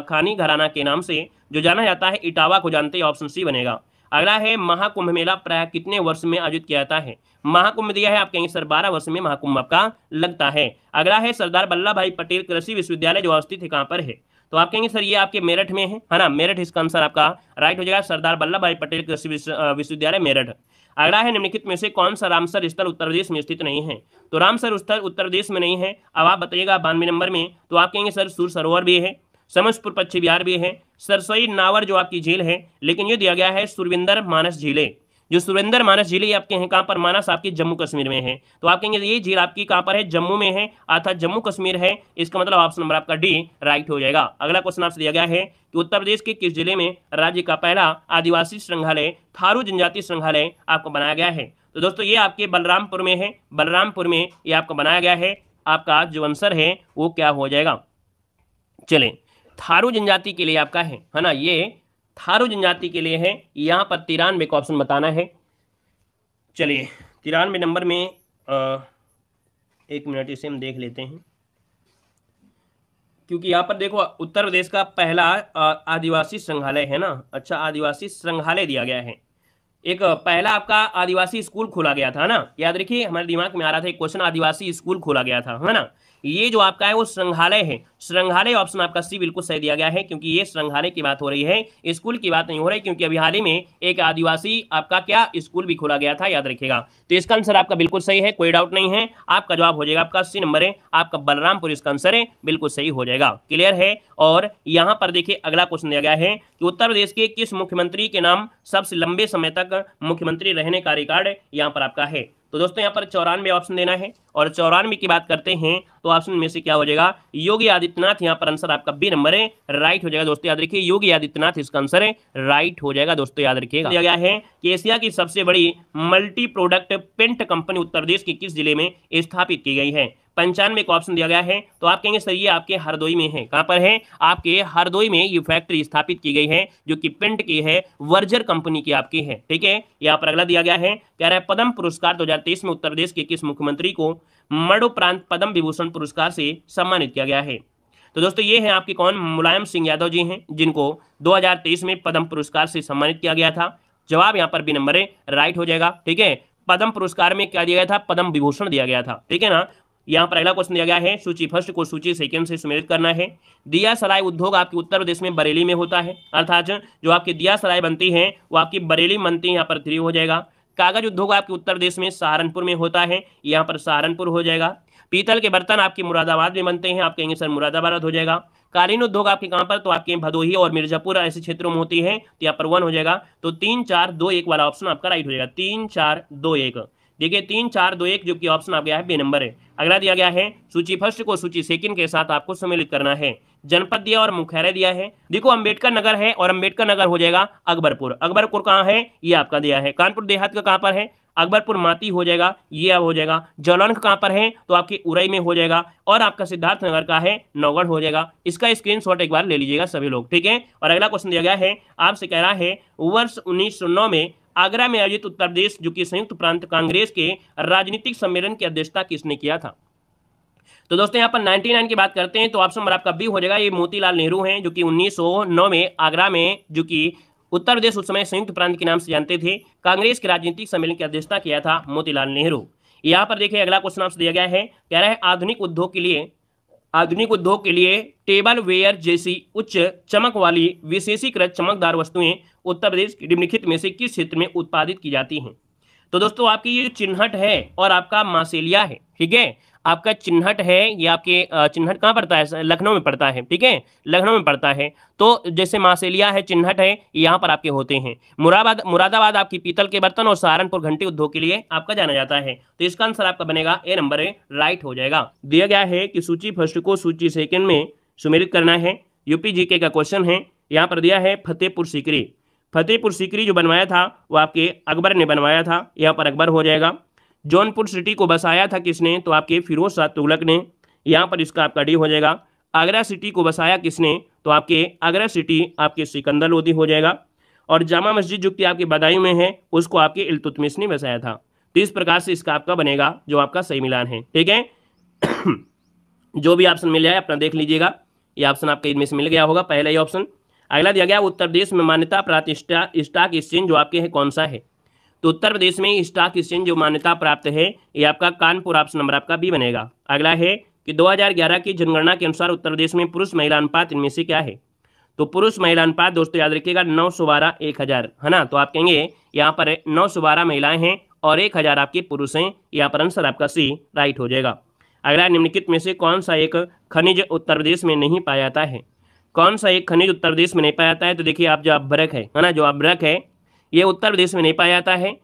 खानी घराना के नाम से जो जाना जाता है इटावा को जानते हैं ऑप्शन सी बनेगा अगला है महाकुंभ मेला प्राय कितने वर्ष में आयोजित किया जाता है महाकुंभ दिया है आप कहेंगे सर बारह वर्ष में महाकुंभ आपका लगता है अगला है सरदार वल्लभ भाई पटेल कृषि विश्वविद्यालय जो अवस्थित है कहाँ पर है तो आप कहेंगे सर ये आपके मेरठ में है है ना मेरठ इसका आंसर आपका राइट हो जाएगा सरदार वल्लभ भाई पटेल कृषि विश्वविद्यालय मेरठ अगला है निम्नलिखित में से कौन सा रामसर स्थल उत्तर प्रदेश में स्थित नहीं है तो रामसर स्थल उत्तर प्रदेश में नहीं है अब आप बताइएगा बानवे नंबर में तो आप कहेंगे सर सूर सरोवर भी है समस्तपुर पश्चिम बिहार भी है सरसई नावर जो आपकी झील है लेकिन ये दिया गया है सुरविंदर मानस झीलें जो सुरेंद्र मानस झील आपके हैं कहाँ पर मानस आपके जम्मू कश्मीर में है तो आप कहेंगे ये झील आपकी कहाँ पर है जम्मू में है अर्थात जम्मू कश्मीर है इसका मतलब ऑप्शन नंबर आपका डी राइट हो जाएगा अगला क्वेश्चन आपसे दिया गया है कि उत्तर प्रदेश के किस जिले में राज्य का पहला आदिवासी संग्रहालय थारू जनजाति संग्रहालय आपको बनाया गया है तो दोस्तों ये आपके बलरामपुर में है बलरामपुर में ये आपको बनाया गया है आपका जो आंसर है वो क्या हो जाएगा चले थारू जनजाति के लिए आपका है है ना ये थारू जनजाति के लिए है यहाँ पर तिरानवे का ऑप्शन बताना है चलिए तिरानवे नंबर में आ, एक मिनट इसे हम देख लेते हैं क्योंकि यहाँ पर देखो उत्तर प्रदेश का पहला आदिवासी संग्रहालय है ना अच्छा आदिवासी संग्रहालय दिया गया है एक पहला आपका आदिवासी स्कूल खोला गया था ना याद रखिए हमारे दिमाग में आ रहा था एक क्वेश्चन आदिवासी स्कूल खोला गया था है ना ये जो आपका है वो श्रृंघालय है श्रृंघालय ऑप्शन आपका सी बिल्कुल सही दिया गया है क्योंकि ये श्रृंघालय की बात हो रही है स्कूल की बात नहीं हो रही क्योंकि अभी हाल ही में एक आदिवासी आपका क्या स्कूल भी खोला गया था याद रखिएगा तो इसका आंसर आपका बिल्कुल सही है कोई डाउट नहीं है आपका जवाब हो जाएगा आपका सी नंबर है आपका बलरामपुर इसका आंसर है बिल्कुल सही हो जाएगा क्लियर है और यहाँ पर देखिए अगला क्वेश्चन दिया गया है कि उत्तर प्रदेश के किस मुख्यमंत्री के नाम सबसे लंबे समय तक मुख्यमंत्री रहने का रिकॉर्ड यहाँ पर आपका है तो दोस्तों यहाँ पर चौरानवे ऑप्शन देना है और चौरानवे की बात करते हैं तो ऑप्शन में से क्या हो जाएगा योगी आदित्यनाथ यहाँ पर आंसर आपका बी नंबर है राइट हो जाएगा दोस्तों याद रखिए योगी आदित्यनाथ इसका आंसर है राइट हो जाएगा दोस्तों याद रखिएगा दिया हाँ। गया है कि एशिया की सबसे बड़ी multi product paint company Uttar Pradesh के किस जिले में स्थापित की गई है पंचानवे का ऑप्शन दिया गया है तो आप कहेंगे सर ये आपके हरदोई में है कहाँ पर है आपके हरदोई में ये फैक्ट्री स्थापित की गई है जो कि पेंट की है वर्जर कंपनी की आपकी है ठीक है यहाँ पर अगला दिया गया है कह रहा है पद्म पुरस्कार 2023 में उत्तर प्रदेश के किस मुख्यमंत्री को मरणोपरांत पद्म विभूषण पुरस्कार से सम्मानित किया गया है तो दोस्तों ये हैं आपके कौन मुलायम सिंह यादव जी हैं जिनको 2023 में पद्म पुरस्कार से सम्मानित किया गया था जवाब यहाँ पर बी नंबर है राइट हो जाएगा ठीक है पद्म पुरस्कार में क्या दिया गया था पद्म विभूषण दिया गया था ठीक है ना यहाँ पर अगला क्वेश्चन दिया गया है सूची फर्स्ट को सूची सेकंड से सुमेलित करना है दिया सराय उद्योग आपके उत्तर प्रदेश में बरेली में होता है अर्थात जो आपकी दिया सराय बनती है वो आपकी बरेली बनती है यहाँ पर थ्री हो जाएगा कागज उद्योग आपके उत्तर प्रदेश में सहारनपुर में होता है यहाँ पर सहारनपुर हो जाएगा पीतल के बर्तन आपके मुरादाबाद में बनते हैं आप कहेंगे सर मुरादाबाद हो जाएगा कालीन उद्योग आपके कहाँ पर तो आपके भदोही और मिर्जापुर ऐसे क्षेत्रों में होती है तो यहाँ पर वन हो जाएगा तो तीन चार दो एक वाला ऑप्शन आपका राइट हो जाएगा तीन चार दो एक देखिए तीन चार दो एक जो कि ऑप्शन आ गया है बे नंबर है अगला दिया गया है सूची फर्स्ट को सूची सेकंड के साथ आपको सम्मिलित करना है जनपद दिया और मुख्यालय दिया है देखो अंबेडकर नगर है और अंबेडकर नगर हो जाएगा अकबरपुर अकबरपुर कहाँ है ये आपका दिया है कानपुर देहात का कहाँ पर है अकबरपुर माती हो जाएगा ये अब हो जाएगा जलंक कहाँ पर है तो आपके उरई में हो जाएगा और आपका सिद्धार्थ नगर का है नौगढ़ हो जाएगा इसका स्क्रीनशॉट एक बार ले लीजिएगा सभी लोग ठीक है और अगला क्वेश्चन दिया गया है आपसे कह रहा है वर्ष उन्नीस में आगरा में आयोजित उत्तर प्रदेश जो कि संयुक्त प्रांत कांग्रेस के राजनीतिक सम्मेलन की अध्यक्षता किसने किया था तो दोस्तों यहाँ पर 99 की बात करते हैं तो ऑप्शन नंबर आपका बी हो जाएगा ये मोतीलाल नेहरू हैं जो कि 1909 में आगरा में जो कि उत्तर प्रदेश उस समय संयुक्त प्रांत के नाम से जानते थे कांग्रेस के राजनीतिक सम्मेलन की अध्यक्षता किया था मोतीलाल नेहरू यहाँ पर देखिए अगला क्वेश्चन आपसे दिया गया है कह रहा है आधुनिक उद्योग के लिए आधुनिक उद्योग के लिए टेबल वेयर जैसी उच्च चमक वाली विशेषीकृत चमकदार वस्तुएं उत्तर प्रदेश निम्नलिखित में से किस क्षेत्र में उत्पादित की जाती हैं तो दोस्तों आपकी ये चिन्हट है और आपका मासेलिया है ठीक है आपका चिन्हट है ये आपके चिन्हट कहाँ पड़ता है लखनऊ में पड़ता है ठीक है लखनऊ में पड़ता है तो जैसे मासेलिया है चिन्हट है यहाँ पर आपके होते हैं मुराबाद मुरादाबाद आपकी पीतल के बर्तन और सहारनपुर घंटी उद्योग के लिए आपका जाना जाता है तो इसका आंसर आपका बनेगा ए नंबर है राइट हो जाएगा दिया गया है कि सूची फर्स्ट को सूची सेकेंड में सुमेलित करना है यूपी जीके का क्वेश्चन है यहाँ पर दिया है फतेहपुर सीकरी फतेहपुर सीकरी जो बनवाया था वो आपके अकबर ने बनवाया था यहाँ पर अकबर हो जाएगा जौनपुर सिटी को बसाया था किसने तो आपके फिरोज शाह तुगलक ने यहाँ पर इसका आपका डी हो जाएगा आगरा सिटी को बसाया किसने तो आपके आगरा सिटी आपके सिकंदर लोधी हो जाएगा और जामा मस्जिद जो कि आपके बदायूं में है उसको आपके इलतुतमिश ने बसाया था तो इस प्रकार से इसका आपका बनेगा जो आपका सही मिलान है ठीक है जो भी ऑप्शन मिल जाए अपना देख लीजिएगा ये ऑप्शन आपके इनमें से मिल गया होगा पहला ही ऑप्शन अगला दिया गया उत्तर प्रदेश में मान्यता प्राप्त स्टॉक एक्सचेंज जो आपके है कौन सा है तो उत्तर प्रदेश में स्टॉक एक्सचेंज जो मान्यता प्राप्त है ये आपका कानपुर ऑप्शन नंबर आपका बी बनेगा अगला है कि 2011 की जनगणना के अनुसार उत्तर प्रदेश में पुरुष महिला अनुपात इनमें से क्या है तो पुरुष महिला अनुपात दोस्तों याद रखिएगा नौ सौ बारह एक हजार है ना तो आप कहेंगे यहाँ पर नौ सौ बारह महिलाएं हैं और एक हजार आपके पुरुष हैं यहाँ पर आंसर आपका सी राइट हो जाएगा अगला निम्नलिखित में से कौन सा एक खनिज उत्तर प्रदेश में नहीं पाया जाता है कौन सा एक खनिज उत्तर प्रदेश में नहीं पाया जाता है तो देखिए आप जो अभ्रक है ना जो अभ्रक है यह उत्तर प्रदेश में नहीं पाया जाता है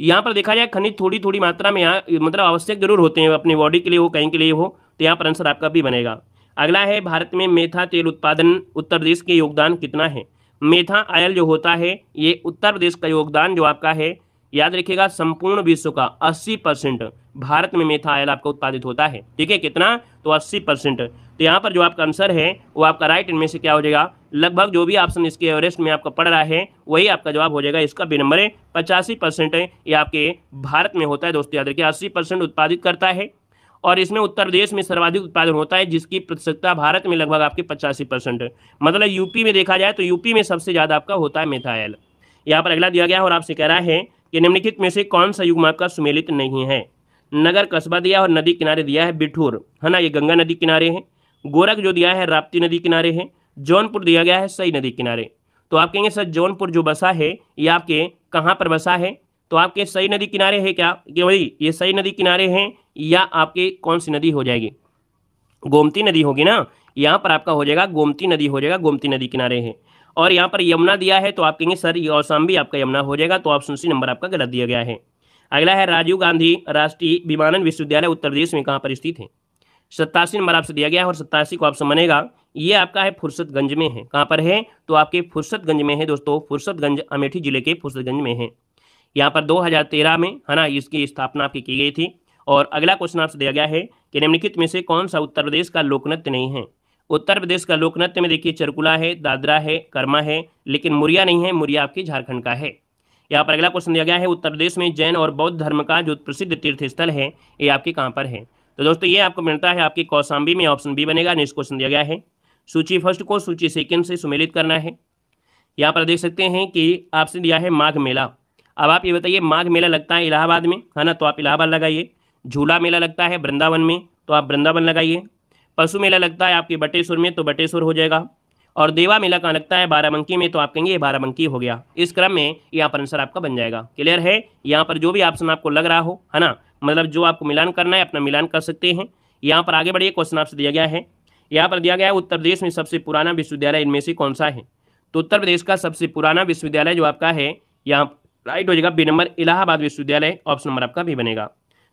यहाँ पर देखा जाए खनिज थोड़ी थोड़ी मात्रा में यहाँ मतलब आवश्यक जरूर होते हैं अपने बॉडी के लिए हो कहीं के लिए हो तो यहाँ पर आंसर आपका भी बनेगा अगला है भारत में मेथा तेल उत्पादन उत्तर प्रदेश के योगदान कितना है मेथा आयल जो होता है ये उत्तर प्रदेश का योगदान जो आपका है याद रखिएगा संपूर्ण विश्व का 80 परसेंट भारत में मेथाइल आपका उत्पादित होता है ठीक है कितना तो 80 परसेंट तो यहाँ पर जो आपका आंसर है वो आपका राइट इनमें से क्या हो जाएगा लगभग जो भी ऑप्शन इसके एवरेस्ट में आपका पड़ रहा है वही आपका जवाब हो जाएगा इसका भी नंबर है पचासी परसेंट ये आपके भारत में होता है दोस्तों याद रखिए अस्सी परसेंट उत्पादित करता है और इसमें उत्तर प्रदेश में सर्वाधिक उत्पादन होता है जिसकी प्रतिशतता भारत में लगभग आपके पचासी परसेंट मतलब यूपी में देखा जाए तो यूपी में सबसे ज़्यादा आपका होता है मेथाइल यहाँ पर अगला दिया गया और आपसे कह रहा है कि निम्नलिखित में से कौन सा युग्म आपका सुमेलित नहीं है नगर कस्बा दिया और नदी किनारे दिया है बिठूर है ना ये गंगा नदी किनारे है गोरख जो दिया है राप्ती नदी किनारे है जौनपुर दिया गया है सई नदी किनारे तो आप कहेंगे सर जौनपुर जो बसा है ये आपके कहाँ पर बसा है तो आपके सई नदी किनारे है क्या कि भाई ये सई नदी किनारे हैं या आपके कौन सी नदी हो जाएगी गोमती नदी होगी ना यहाँ पर आपका हो जाएगा गोमती नदी हो जाएगा गोमती नदी किनारे है और यहाँ पर यमुना दिया है तो आप कहेंगे सर ये औसाम भी आपका यमुना हो जाएगा तो ऑप्शन सुनसी नंबर आपका गलत दिया गया है अगला है राजीव गांधी राष्ट्रीय विमानन विश्वविद्यालय उत्तर प्रदेश में कहाँ पर स्थित है सत्तासी नंबर आपसे दिया गया है और सत्तासी को आपसे मनेगा ये आपका है फुर्सतगंज में है कहाँ पर है तो आपके फुर्सतगंज में है दोस्तों फुर्सतगंज अमेठी जिले के फुर्सतगंज में है यहाँ पर 2013 में है ना इसकी स्थापना आपकी की गई थी और अगला क्वेश्चन आपसे दिया गया है कि निम्नलिखित में से कौन सा उत्तर प्रदेश का लोकनृत्य नहीं है उत्तर प्रदेश का लोक नृत्य में देखिए चरकुला है दादरा है कर्मा है लेकिन मुरिया नहीं है मुरिया आपके झारखंड का है यहाँ पर अगला क्वेश्चन दिया गया है उत्तर प्रदेश में जैन और बौद्ध धर्म का जो प्रसिद्ध तीर्थ स्थल है ये आपके कहाँ पर है तो दोस्तों ये आपको मिलता है आपके कौशाम्बी में ऑप्शन बी बनेगा नेक्स्ट क्वेश्चन दिया गया है सूची फर्स्ट को सूची सेकेंड से सुमेलित करना है यहाँ पर देख सकते हैं कि आपसे दिया है माघ मेला अब आप ये बताइए माघ मेला लगता है इलाहाबाद में है हाँ ना तो आप इलाहाबाद लगाइए झूला मेला लगता है वृंदावन में तो आप वृंदावन लगाइए पशु मेला लगता है आपके बटेश्वर में तो बटेश्वर हो जाएगा और देवा मेला कहाँ लगता है बाराबंकी में तो आप कहेंगे ये बाराबंकी हो गया इस क्रम में यहाँ पर आंसर आपका बन जाएगा क्लियर है यहाँ पर जो भी ऑप्शन आपको लग रहा हो है ना मतलब जो आपको मिलान करना है अपना मिलान कर सकते हैं यहाँ पर आगे बढ़िए क्वेश्चन आपसे दिया गया है यहाँ पर दिया गया है उत्तर प्रदेश में सबसे पुराना विश्वविद्यालय इनमें से कौन सा है तो उत्तर प्रदेश का सबसे पुराना विश्वविद्यालय जो आपका है यहाँ राइट हो जाएगा बी नंबर इलाहाबाद विश्वविद्यालय ऑप्शन नंबर आपका भी बनेगा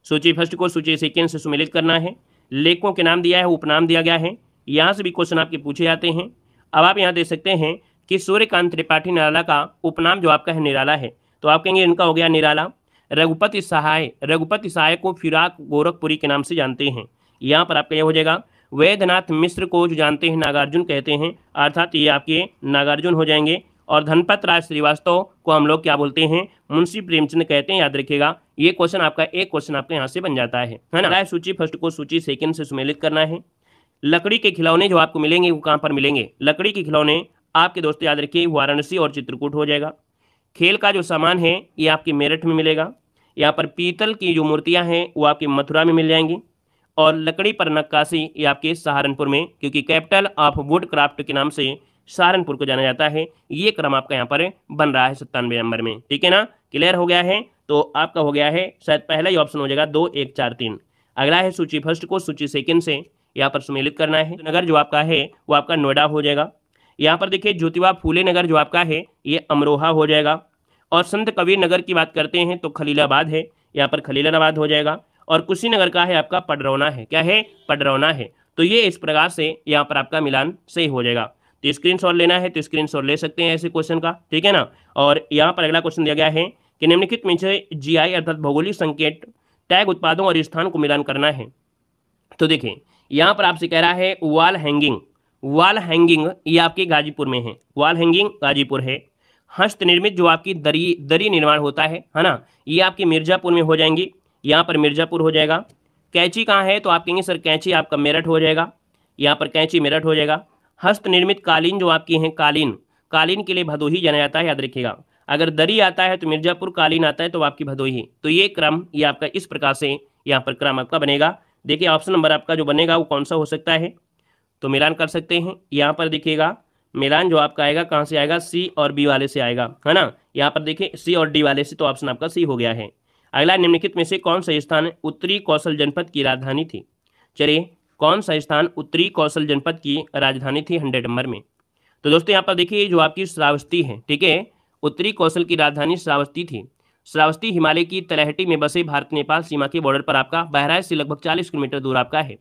सूची फर्स्ट को सूची सेकेंड से सुमिलित करना है लेखकों के नाम दिया है उपनाम दिया गया है यहाँ से भी क्वेश्चन आपके पूछे जाते हैं अब आप यहाँ देख सकते हैं कि सूर्यकांत त्रिपाठी निराला का उपनाम जो आपका है निराला है तो आप कहेंगे इनका हो गया निराला रघुपति सहाय रघुपति सहाय को फिराक गोरखपुरी के नाम से जानते हैं यहाँ पर आपका यह हो जाएगा वैद्यनाथ मिश्र को जो जानते हैं नागार्जुन कहते हैं अर्थात ये आपके नागार्जुन हो जाएंगे और धनपत राज श्रीवास्तव को हम लोग क्या बोलते हैं मुंशी प्रेमचंद कहते हैं याद रखिएगा ये क्वेश्चन आपका एक क्वेश्चन आपके यहाँ से बन जाता है है ना सूची फर्स्ट को सूची सेकंड से सुमेलित करना है लकड़ी के खिलौने जो आपको मिलेंगे वो कहाँ पर मिलेंगे लकड़ी के खिलौने आपके दोस्त याद रखिए वाराणसी और चित्रकूट हो जाएगा खेल का जो सामान है ये आपके मेरठ में मिलेगा यहाँ पर पीतल की जो मूर्तियाँ हैं वो आपके मथुरा में मिल जाएंगी और लकड़ी पर नक्काशी ये आपके सहारनपुर में क्योंकि कैपिटल ऑफ वुड क्राफ्ट के नाम से सहारनपुर को जाना जाता है ये क्रम आपका यहाँ पर बन रहा है सत्तानवे नंबर में ठीक है ना क्लियर हो गया है तो आपका हो गया है शायद पहला ही ऑप्शन हो जाएगा दो एक चार तीन अगला है सूची फर्स्ट को सूची सेकेंड से यहाँ पर सुमेलित करना है तो नगर जो आपका है वो आपका नोएडा हो जाएगा यहाँ पर देखिए ज्योतिबा फूले नगर जो आपका है ये अमरोहा हो जाएगा और संत कबीर नगर की बात करते हैं तो खलीलाबाद है यहाँ पर खलीलाबाद हो जाएगा और कुशीनगर का है आपका पडरौना है क्या है पडरौना है तो ये इस प्रकार से यहाँ पर आपका मिलान सही हो जाएगा तो स्क्रीन लेना है तो स्क्रीन ले सकते हैं ऐसे क्वेश्चन का ठीक है ना और यहाँ पर अगला क्वेश्चन दिया गया है कि निम्नलिखित में से जीआई अर्थात भौगोलिक संकेत टैग उत्पादों और स्थान को मिलान करना है तो देखें यहाँ पर आपसे कह रहा है वाल हैंगिंग वाल हैंगिंग ये आपके गाजीपुर में है वाल हैंगिंग गाजीपुर है हस्त निर्मित जो आपकी दरी दरी निर्माण होता है है ना ये आपकी मिर्ज़ापुर में हो जाएंगी यहाँ पर मिर्ज़ापुर हो जाएगा कैंची कहाँ है तो आप कहेंगे सर कैंची आपका मेरठ हो जाएगा यहाँ पर कैंची मेरठ हो जाएगा हस्त निर्मित कालीन जो आपकी हैं कालीन कालीन के लिए भदोही जाना जाता है याद रखिएगा अगर दरी आता है तो मिर्जापुर कालीन आता है तो आपकी भदोही तो ये क्रम ये आपका इस प्रकार से यहाँ पर क्रम आपका बनेगा देखिए ऑप्शन नंबर आपका जो बनेगा वो कौन सा हो सकता है तो मिलान कर सकते हैं यहाँ पर देखिएगा मिलान जो आपका आएगा कहाँ से आएगा सी और बी वाले से आएगा है ना यहाँ पर देखिए सी और डी वाले से तो ऑप्शन आपका सी हो गया है अगला निम्नलिखित में से कौन सा स्थान उत्तरी कौशल जनपद की राजधानी थी चलिए कौन सा स्थान उत्तरी कौशल जनपद की राजधानी थी हंड्रेड नंबर में तो दोस्तों यहाँ पर देखिए जो आपकी श्रावस्ती है ठीक है उत्तरी कौशल की राजधानी श्रावस्ती थी श्रावस्ती हिमालय की तलहटी में बसे भारत नेपाल सीमा के बॉर्डर पर आपका बहराइच से लगभग 40 किलोमीटर दूर आपका है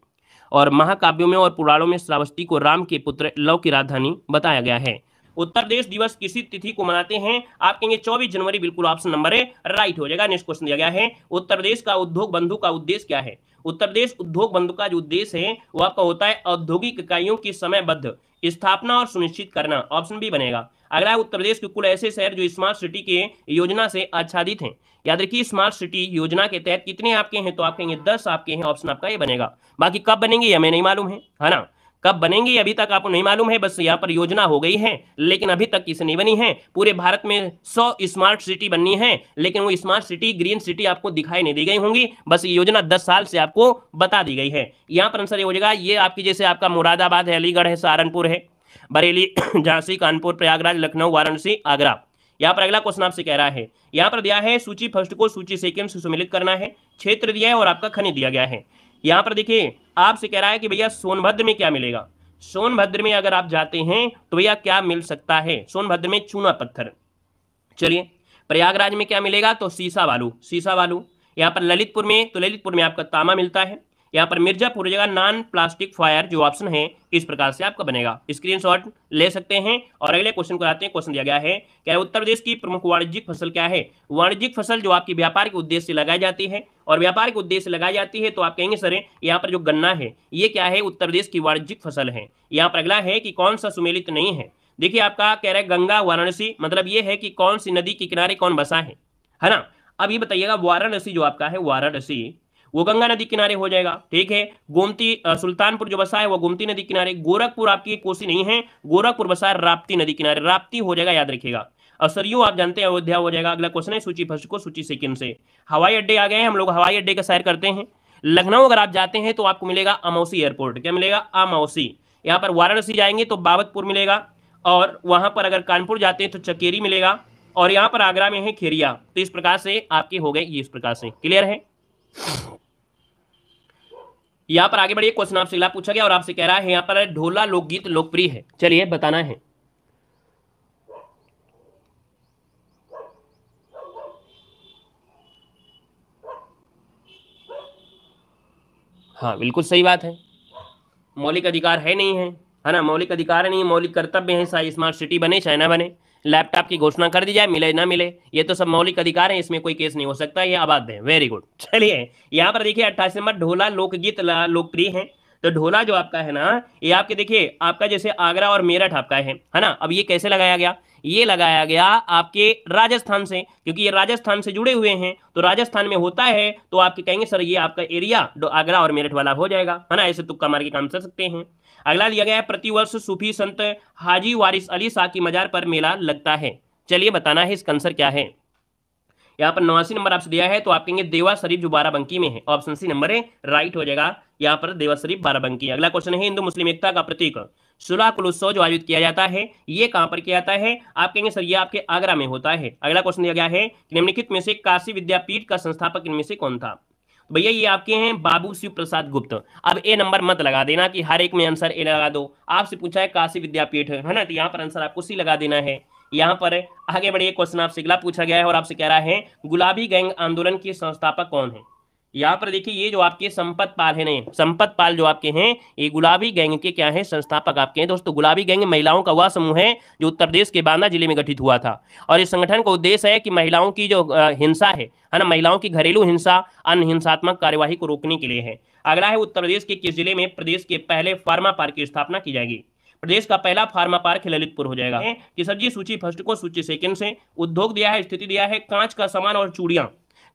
और महाकाव्यों में और पुराणों में श्रावस्ती को राम के पुत्र लव की राजधानी बताया गया है उत्तर प्रदेश दिवस किसी तिथि को मनाते हैं आप कहेंगे चौबीस जनवरी बिल्कुल ऑप्शन नंबर है राइट हो जाएगा नेक्स्ट क्वेश्चन दिया गया है उत्तर प्रदेश का उद्योग बंधु का उद्देश्य क्या है उत्तर प्रदेश उद्योग बंधु का जो उद्देश्य है वो आपका होता है औद्योगिक इकाइयों की समयबद्ध स्थापना और सुनिश्चित करना ऑप्शन भी बनेगा अगला उत्तर प्रदेश के कुल ऐसे शहर जो स्मार्ट सिटी के योजना से आच्छादित हैं याद रखिए स्मार्ट सिटी योजना के तहत कितने आपके हैं तो आप कहेंगे दस आपके हैं ऑप्शन आपका ये बनेगा बाकी कब बनेंगे हमें नहीं मालूम है है ना कब बनेंगे अभी तक आपको नहीं मालूम है बस यहाँ पर योजना हो गई है लेकिन अभी तक किसी नहीं बनी है पूरे भारत में 100 स्मार्ट सिटी बननी है लेकिन वो स्मार्ट सिटी ग्रीन सिटी आपको दिखाई नहीं दी गई होंगी बस ये योजना 10 साल से आपको बता दी गई है यहाँ पर आंसर ये हो जाएगा ये आपकी जैसे आपका मुरादाबाद है अलीगढ़ है सहारनपुर है बरेली झांसी कानपुर प्रयागराज लखनऊ वाराणसी आगरा यहाँ पर अगला क्वेश्चन आपसे कह रहा है यहाँ पर दिया है सूची फर्स्ट को सूची सेकंड से सुमिलित करना है क्षेत्र दिया है और आपका खनिज दिया गया है यहाँ पर देखिए आपसे कह रहा है कि भैया सोनभद्र में क्या मिलेगा सोनभद्र में अगर आप जाते हैं तो भैया क्या मिल सकता है सोनभद्र में चूना पत्थर चलिए प्रयागराज में क्या मिलेगा तो सीसा बालू सीसा बालू यहाँ पर ललितपुर में तो ललितपुर में आपका तामा मिलता है यहाँ पर मिर्जापुर हो जाएगा नॉन प्लास्टिक फायर जो ऑप्शन है इस प्रकार से आपका बनेगा स्क्रीनशॉट ले सकते हैं और अगले क्वेश्चन को आते हैं क्वेश्चन दिया गया है क्या उत्तर प्रदेश की प्रमुख वाणिज्यिक फसल क्या है वाणिज्यिक फसल जो आपकी व्यापार के उद्देश्य से लगाई जाती है और व्यापार के उद्देश्य से लगाई जाती है तो आप कहेंगे सर यहाँ पर जो गन्ना है ये क्या है उत्तर प्रदेश की वाणिज्यिक फसल है यहाँ पर अगला है कि कौन सा सुमेलित नहीं है देखिए आपका कह रहा है गंगा वाराणसी मतलब ये है कि कौन सी नदी के किनारे कौन बसा है है ना अब ये बताइएगा वाराणसी जो आपका है वाराणसी वो गंगा नदी किनारे हो जाएगा ठीक है गोमती सुल्तानपुर जो बसा है वो गोमती नदी किनारे गोरखपुर आपकी कोसी नहीं है गोरखपुर बसा राप्ती नदी किनारे राप्ती हो जाएगा याद रखिएगा असरियो आप जानते हैं अयोध्या हो जाएगा अगला क्वेश्चन है सूची फर्स्ट को सूची सेकंड से हवाई अड्डे आ गए हैं हम लोग हवाई अड्डे का सैर करते हैं लखनऊ अगर आप जाते हैं तो आपको मिलेगा अमौसी एयरपोर्ट क्या मिलेगा अमौसी यहाँ पर वाराणसी जाएंगे तो बाबतपुर मिलेगा और वहां पर अगर कानपुर जाते हैं तो चकेरी मिलेगा और यहाँ पर आगरा में है खेरिया तो इस प्रकार से आपके हो गए ये इस प्रकार से क्लियर है यहाँ पर आगे बढ़िए क्वेश्चन आपसे अगला पूछा गया और आपसे कह रहा है यहाँ पर ढोला लोकगीत लोकप्रिय है चलिए बताना है हाँ बिल्कुल सही बात है मौलिक अधिकार है नहीं है है ना मौलिक अधिकार है नहीं मौलिक कर्तव्य है चाहे स्मार्ट सिटी बने चाइना बने लैपटॉप की घोषणा कर दी जाए मिले ना मिले ये तो सब मौलिक अधिकार है इसमें कोई केस नहीं हो सकता ये आबाद है वेरी गुड चलिए यहाँ पर देखिए अट्ठाईस नंबर ढोला लोकगीत लोकप्रिय है तो ढोला जो आपका है ना ये आपके देखिए आपका जैसे आगरा और मेरठ आपका है है ना अब ये कैसे लगाया गया ये लगाया गया आपके राजस्थान से क्योंकि ये राजस्थान से जुड़े हुए हैं तो राजस्थान में होता है तो आपके कहेंगे सर ये आपका एरिया आगरा और मेरठ वाला हो जाएगा है ना ऐसे तुक्का मार के काम कर सकते हैं अगला दिया गया है प्रतिवर्ष सूफी संत हाजी वारिस अली शाह की मजार पर मेला लगता है चलिए बताना है इसका आंसर क्या है यहाँ पर नवासी नंबर आपसे दिया है तो आप कहेंगे देवा शरीफ जो बाराबंकी में है ऑप्शन सी नंबर है राइट हो जाएगा यहाँ पर देवा शरीफ बाराबंकी अगला क्वेश्चन है हिंदू मुस्लिम एकता का प्रतीक सुलह कुलोत्सव जो आयोजित किया जाता है ये कहाँ पर किया जाता है आप कहेंगे सर ये आपके आगरा में होता है अगला क्वेश्चन दिया गया है निम्नलिखित में से काशी विद्यापीठ का संस्थापक इनमें से कौन था भैया ये आपके हैं बाबू शिव प्रसाद गुप्त अब ए नंबर मत लगा देना कि हर एक में आंसर ए लगा दो आपसे पूछा है काशी विद्यापीठ है ना तो यहाँ पर आंसर आपको सी लगा देना है यहाँ पर आगे बढ़िए क्वेश्चन आपसे अगला पूछा गया है और आपसे कह रहा है गुलाबी गैंग आंदोलन के संस्थापक कौन है यहाँ पर देखिए ये जो आपके संपत पाल है ने संपत पाल जो आपके हैं ये गुलाबी गैंग के क्या है संस्थापक आपके हैं दोस्तों गुलाबी गैंग महिलाओं का वह समूह है जो उत्तर प्रदेश के बांदा जिले में गठित हुआ था और इस संगठन का उद्देश्य है कि महिलाओं की जो हिंसा है है ना महिलाओं की घरेलू हिंसा अन्य हिंसात्मक कार्यवाही को रोकने के लिए है अगला है उत्तर प्रदेश के किस जिले में प्रदेश के पहले फार्मा पार्क की स्थापना की जाएगी प्रदेश का पहला फार्मा पार्क ललितपुर हो जाएगा कि सब्जी सूची फर्स्ट को सूची सेकंड से उद्योग दिया है स्थिति दिया है कांच का सामान और चूड़ियां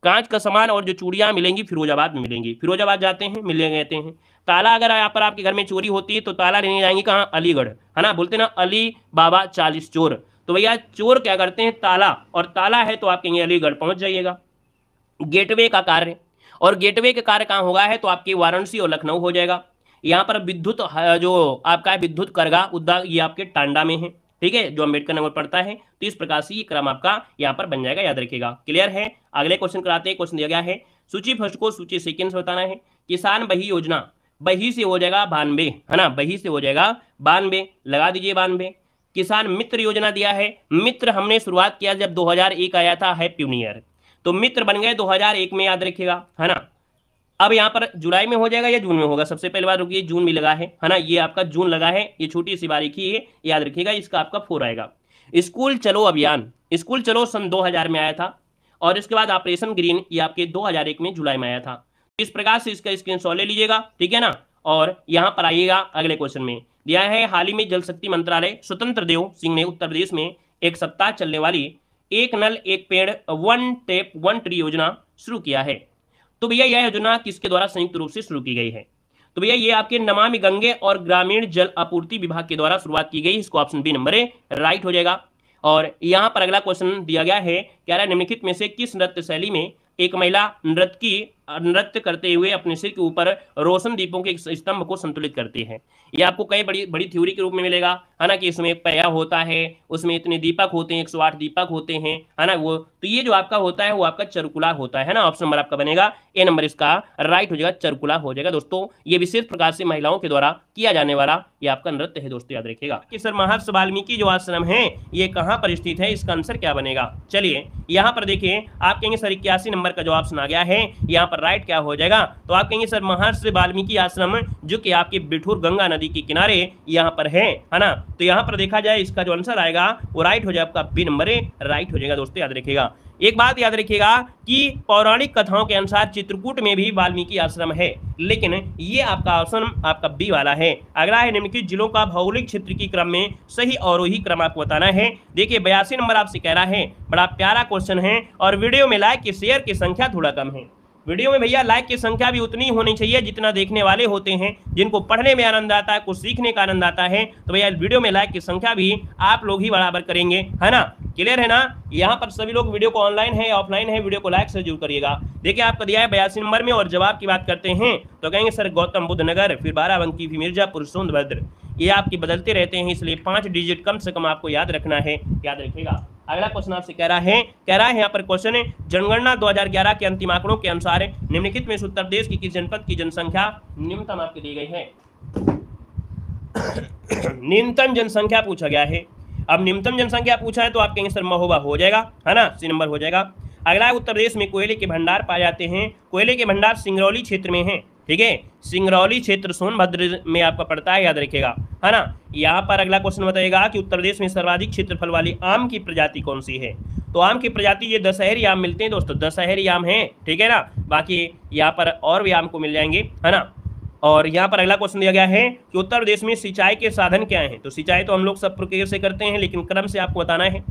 कांच का सामान और जो चूड़िया मिलेंगी फिरोजाबाद में मिलेंगी फिरोजाबाद जाते हैं मिलने गए हैं ताला अगर यहाँ पर आपके घर में चोरी होती है तो ताला लेने जाएंगे कहाँ अलीगढ़ है ना बोलते ना अली बाबा चालीस चोर तो भैया चोर क्या करते हैं ताला और ताला है तो आप कहीं अलीगढ़ पहुंच जाइएगा गेटवे का कार्य और गेटवे का कार्य कहाँ होगा है तो आपके वाराणसी और लखनऊ हो जाएगा यहाँ पर विद्युत जो आपका विद्युत करगा उद्दा ये आपके टांडा में है ठीक है जो अम्बेडकर नगर पड़ता है तो इस प्रकार से ये क्रम आपका यहाँ पर बन जाएगा याद रखिएगा क्लियर है अगले क्वेश्चन कराते हैं क्वेश्चन दिया गया है सूची फर्स्ट को सूची सेकेंड बताना है किसान बही योजना बही से हो जाएगा बानवे है ना बही से हो जाएगा बानवे लगा दीजिए बानवे किसान मित्र योजना दिया है मित्र हमने शुरुआत किया जब 2001 आया था है प्यूनियर तो मित्र बन गए 2001 में याद रखिएगा है ना अब यहाँ पर जुलाई में हो जाएगा या जून में होगा सबसे पहले बार रुकी जून में लगा है है ना ये आपका जून लगा है ये छोटी सी बारीकी है याद रखिएगा इसका आपका फोर आएगा स्कूल चलो अभियान स्कूल चलो सन 2000 में आया था और इसके बाद ऑपरेशन ग्रीन ये आपके 2001 में जुलाई में आया था इस प्रकार से इसका स्क्रीन ले लीजिएगा ठीक है ना और यहाँ पर आइएगा अगले क्वेश्चन में दिया है हाल ही में जल शक्ति मंत्रालय स्वतंत्र देव सिंह ने उत्तर प्रदेश में एक सप्ताह चलने वाली एक नल एक पेड़ वन टेप वन ट्री योजना शुरू किया है तो भैया यह योजना किसके द्वारा संयुक्त रूप से शुरू की गई है तो भैया ये आपके नमामि गंगे और ग्रामीण जल आपूर्ति विभाग के द्वारा शुरुआत की गई इसको option B number A right हो जाएगा और यहाँ पर अगला क्वेश्चन दिया गया है क्या निम्नलिखित में से किस नृत्य शैली में एक महिला नृत्य की नृत्य करते हुए अपने सिर के ऊपर रोशन दीपों के स्तंभ को संतुलित करते हैं ये आपको कई बड़ी बड़ी थ्योरी के रूप में मिलेगा है ना कि इसमें पया होता है उसमें इतने दीपक होते हैं 108 दीपक होते हैं है ना वो तो ये जो आपका होता है वो आपका चरकुला होता है ना ऑप्शन नंबर आपका बनेगा ए नंबर इसका राइट हो जाएगा चरकुला हो जाएगा दोस्तों ये विशेष प्रकार से महिलाओं के द्वारा किया जाने वाला ये आपका नृत्य है दोस्तों याद रखेगा कि सर महर्ष वाल्मीकि जो आश्रम है ये कहाँ पर स्थित है इसका आंसर क्या बनेगा चलिए यहाँ पर देखिए आप कहेंगे सर इक्यासी नंबर का जो ऑप्शन आ गया है यहाँ पर राइट क्या हो जाएगा तो आप कहेंगे सर महर्षि वाल्मीकि आश्रम जो कि आपके बिठूर गंगा नदी के किनारे यहाँ पर है है ना तो यहाँ पर देखा जाए इसका जो आंसर आएगा वो राइट हो जाए आपका बी नंबर राइट हो जाएगा दोस्तों याद रखेगा एक बात याद रखिएगा कि पौराणिक कथाओं के अनुसार चित्रकूट में भी वाल्मीकि आश्रम है लेकिन ये आपका आश्रम आपका बी वाला है अगला है निम्नलिखित जिलों का भौगोलिक क्षेत्र की क्रम में सही और अवरोही क्रम आपको बताना है देखिए बयासी नंबर आपसे कह रहा है बड़ा प्यारा क्वेश्चन है और वीडियो में लाइक की शेयर की संख्या थोड़ा कम है वीडियो में भैया लाइक की संख्या भी उतनी होनी चाहिए जितना देखने वाले होते हैं जिनको पढ़ने में आनंद आता है कुछ सीखने का आनंद आता है तो भैया वीडियो में लाइक की संख्या भी आप लोग ही बराबर करेंगे है ना क्लियर है ना यहाँ पर सभी लोग वीडियो को ऑनलाइन है ऑफलाइन है वीडियो को लाइक से जरूर करिएगा देखिए आपका दिया है बयासी नंबर में और जवाब की बात करते हैं तो कहेंगे सर गौतम बुद्ध नगर फिर बाराबंकी फिर मिर्जापुर सोनभद्र ये आपके बदलते रहते हैं इसलिए पांच डिजिट कम से कम आपको याद रखना है याद रखिएगा अगला क्वेश्चन आपसे कह रहा है कह रहा है यहाँ पर क्वेश्चन है जनगणना 2011 के अंतिम आंकड़ों के अनुसार निम्नलिखित में उत्तर प्रदेश की किस जनपद की जनसंख्या निम्नतम आपके दी गई है न्यूनतम जनसंख्या पूछा गया है अब न्यूनतम जनसंख्या पूछा है तो आप कहेंगे सर महोबा हो जाएगा है ना सी नंबर हो जाएगा अगला उत्तर प्रदेश में कोयले के भंडार पाए जाते हैं कोयले के भंडार सिंगरौली क्षेत्र में है ठीक है सिंगरौली क्षेत्र सोनभद्र में आपका पड़ता है याद रखेगा है ना यहाँ पर अगला क्वेश्चन बताएगा कि उत्तर प्रदेश में सर्वाधिक क्षेत्रफल वाली आम की प्रजाति कौन सी है तो आम की प्रजाति ये दशहरी आम मिलते हैं दोस्तों दशहरी आम है ठीक है ना बाकी यहाँ पर और भी आम को मिल जाएंगे है ना और यहाँ पर अगला क्वेश्चन दिया गया है कि उत्तर प्रदेश में सिंचाई के साधन क्या हैं तो सिंचाई तो हम लोग सब प्रक्रिया से करते हैं लेकिन क्रम से आपको बताना है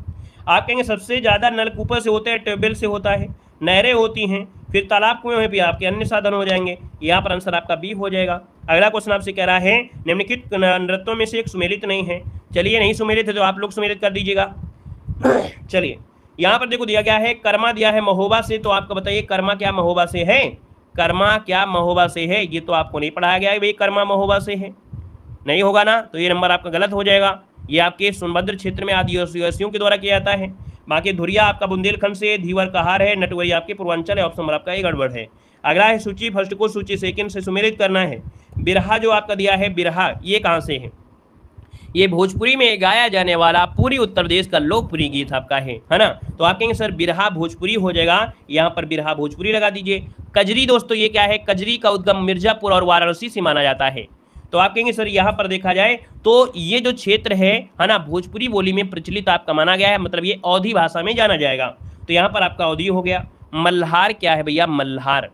आप कहेंगे सबसे ज़्यादा नलकूपर से होता है ट्यूबवेल से होता है नहरें होती हैं फिर तालाब कुएं में भी आपके अन्य साधन हो जाएंगे यहाँ पर आंसर आपका बी हो जाएगा अगला क्वेश्चन आपसे कह रहा है निम्नलिखित नृत्यों में से एक सुमेलित नहीं है चलिए नहीं सुमेलित है तो आप लोग सुमेलित कर दीजिएगा चलिए यहाँ पर देखो दिया गया है कर्मा दिया है महोबा से तो आपको बताइए कर्मा क्या महोबा से है कर्मा क्या महोबा से है ये तो आपको नहीं पढ़ाया गया है भाई कर्मा महोबा से है नहीं होगा ना तो ये नंबर आपका गलत हो जाएगा ये आपके सुनभद्र क्षेत्र में आदिवासियों के द्वारा किया जाता है बाकी धुरिया आपका बुंदेलखंड से धीवर कहार है नटवरी आपके पूर्वांचल है ऑप्शन आपका ये गड़बड़ है अगला है सूची फर्स्ट को सूची सेकंड से सुमेलित करना है बिरहा जो आपका दिया है बिरहा ये कहाँ से है ये भोजपुरी में गाया जाने वाला पूरी उत्तर प्रदेश का लोकप्रिय गीत आपका है है ना तो आप कहेंगे सर बिरहा भोजपुरी हो जाएगा यहाँ पर बिरहा भोजपुरी लगा दीजिए कजरी दोस्तों ये क्या है कजरी का उद्गम मिर्जापुर और वाराणसी से माना जाता है तो आप कहेंगे सर यहाँ पर देखा जाए तो ये जो क्षेत्र है है ना भोजपुरी बोली में प्रचलित आपका माना गया है मतलब ये अवधि भाषा में जाना जाएगा तो यहाँ पर आपका अवधि हो गया मल्हार क्या है भैया मल्हार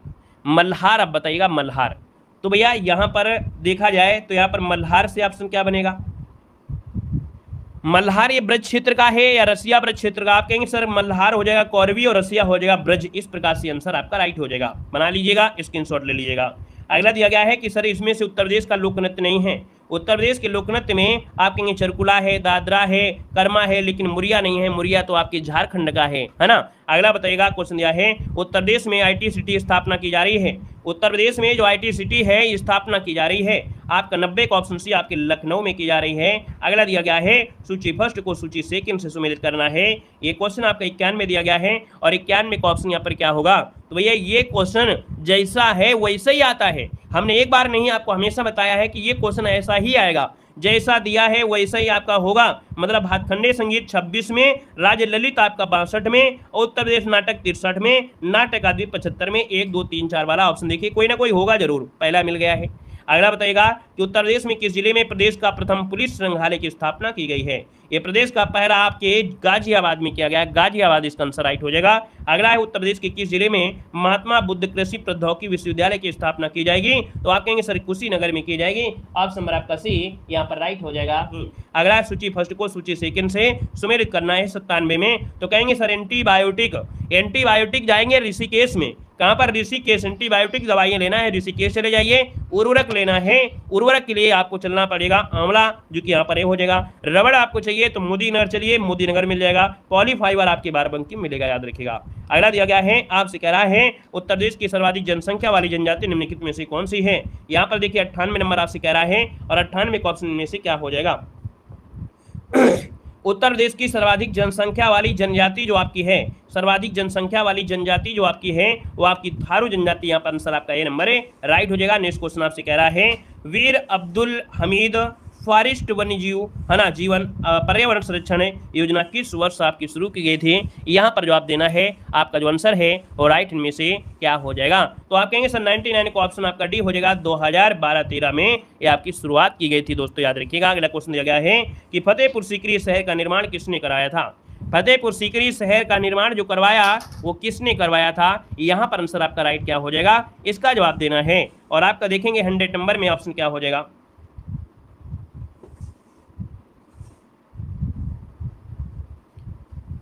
मल्हार आप बताइएगा मल्हार तो भैया यहाँ पर देखा जाए तो यहाँ पर मल्हार से ऑप्शन क्या बनेगा मल्हार ये ब्रज क्षेत्र का है या रसिया ब्रज क्षेत्र का आप कहेंगे सर मल्हार हो जाएगा कौरवी और रसिया हो जाएगा ब्रज इस प्रकार से आंसर आपका राइट हो जाएगा बना लीजिएगा स्क्रीनशॉट ले लीजिएगा अगला दिया गया है कि सर इसमें से उत्तर प्रदेश का लोकनृत्य नहीं है उत्तर प्रदेश के लोकनृत्य में आप कहेंगे चरकुला है दादरा है कर्मा है लेकिन मुरिया नहीं है मुरिया तो आपके झारखंड का है है ना अगला बताइएगा क्वेश्चन दिया है उत्तर प्रदेश में आईटी सिटी स्थापना की जा रही है उत्तर प्रदेश में जो आईटी सिटी है स्थापना की जा रही है आपका नब्बे का ऑप्शन सी आपके लखनऊ में की जा रही है अगला दिया गया है सूची फर्स्ट को सूची सेकंड से सुमेलित करना है ये क्वेश्चन आपका इक्यानवे दिया गया है और इक्यानवे का ऑप्शन यहाँ पर क्या होगा तो भैया ये क्वेश्चन जैसा है वैसा ही आता है हमने एक बार नहीं आपको हमेशा बताया है कि ये क्वेश्चन ऐसा ही आएगा जैसा दिया है वैसा ही आपका होगा मतलब हाथखंडे संगीत 26 में राज ललित आपका बासठ में उत्तर प्रदेश नाटक तिरसठ में नाटक आदि पचहत्तर में एक दो तीन चार वाला ऑप्शन देखिए कोई ना कोई होगा जरूर पहला मिल गया है अगला बताएगा कि उत्तर प्रदेश में किस जिले में प्रदेश का प्रथम पुलिस संग्रहालय की स्थापना की गई है ये प्रदेश का पहला आपके गाजियाबाद में किया गया गाजियाबाद इसका आंसर राइट हो जाएगा अगला है उत्तर प्रदेश के किस जिले में महात्मा बुद्ध कृषि प्रौद्योगिकी विश्वविद्यालय की स्थापना की जाएगी तो आप कहेंगे सर कुशीनगर में की जाएगी ऑप्शन नंबर आपका सी यहाँ पर राइट हो जाएगा हम्म। अगला सूची फर्स्ट को सूची सेकंड से सुमेरित करना है सत्तानवे में तो कहेंगे सर एंटीबायोटिक एंटीबायोटिक जाएंगे ऋषिकेश में कहाँ पर ऋषिकेश एंटीबायोटिक दवाइयाँ लेना है ऋषिकेश चले जाइए उर्वरक लेना है उर्वरक के लिए आपको चलना पड़ेगा आंवला जो कि यहाँ पर हो जाएगा रबड़ आपको चाहिए चाहिए तो मोदी नगर चलिए मोदी नगर मिल जाएगा पॉलीफाइबर आपके बाराबंकी मिलेगा याद रखिएगा अगला दिया गया है आपसे कह रहा है उत्तर प्रदेश की सर्वाधिक जनसंख्या वाली जनजाति निम्नलिखित में से कौन सी है यहाँ पर देखिए अट्ठानवे नंबर आपसे कह रहा है और अट्ठानवे का ऑप्शन में से क्या हो जाएगा उत्तर प्रदेश की सर्वाधिक जनसंख्या वाली जनजाति जो आपकी है सर्वाधिक जनसंख्या वाली जनजाति जो आपकी है वो आपकी थारू जनजाति यहाँ पर आंसर आपका ये नंबर है राइट हो जाएगा नेक्स्ट क्वेश्चन आपसे कह रहा है वीर अब्दुल हमीद फॉरेस्ट वन्य जीव है ना जीवन पर्यावरण संरक्षण योजना किस वर्ष आपकी शुरू की गई थी यहाँ पर जवाब देना है आपका जो आंसर है वो राइट में से क्या हो जाएगा तो आप कहेंगे सर 99 को ऑप्शन आपका डी हो जाएगा 2012-13 में ये आपकी शुरुआत की गई थी दोस्तों याद रखिएगा अगला क्वेश्चन दिया गया है कि फतेहपुर सीकरी शहर का निर्माण किसने कराया था फतेहपुर सीकरी शहर का निर्माण जो करवाया वो किसने करवाया था यहाँ पर आंसर आपका राइट क्या हो जाएगा इसका जवाब देना है और आपका देखेंगे हंड्रेड नंबर में ऑप्शन क्या हो जाएगा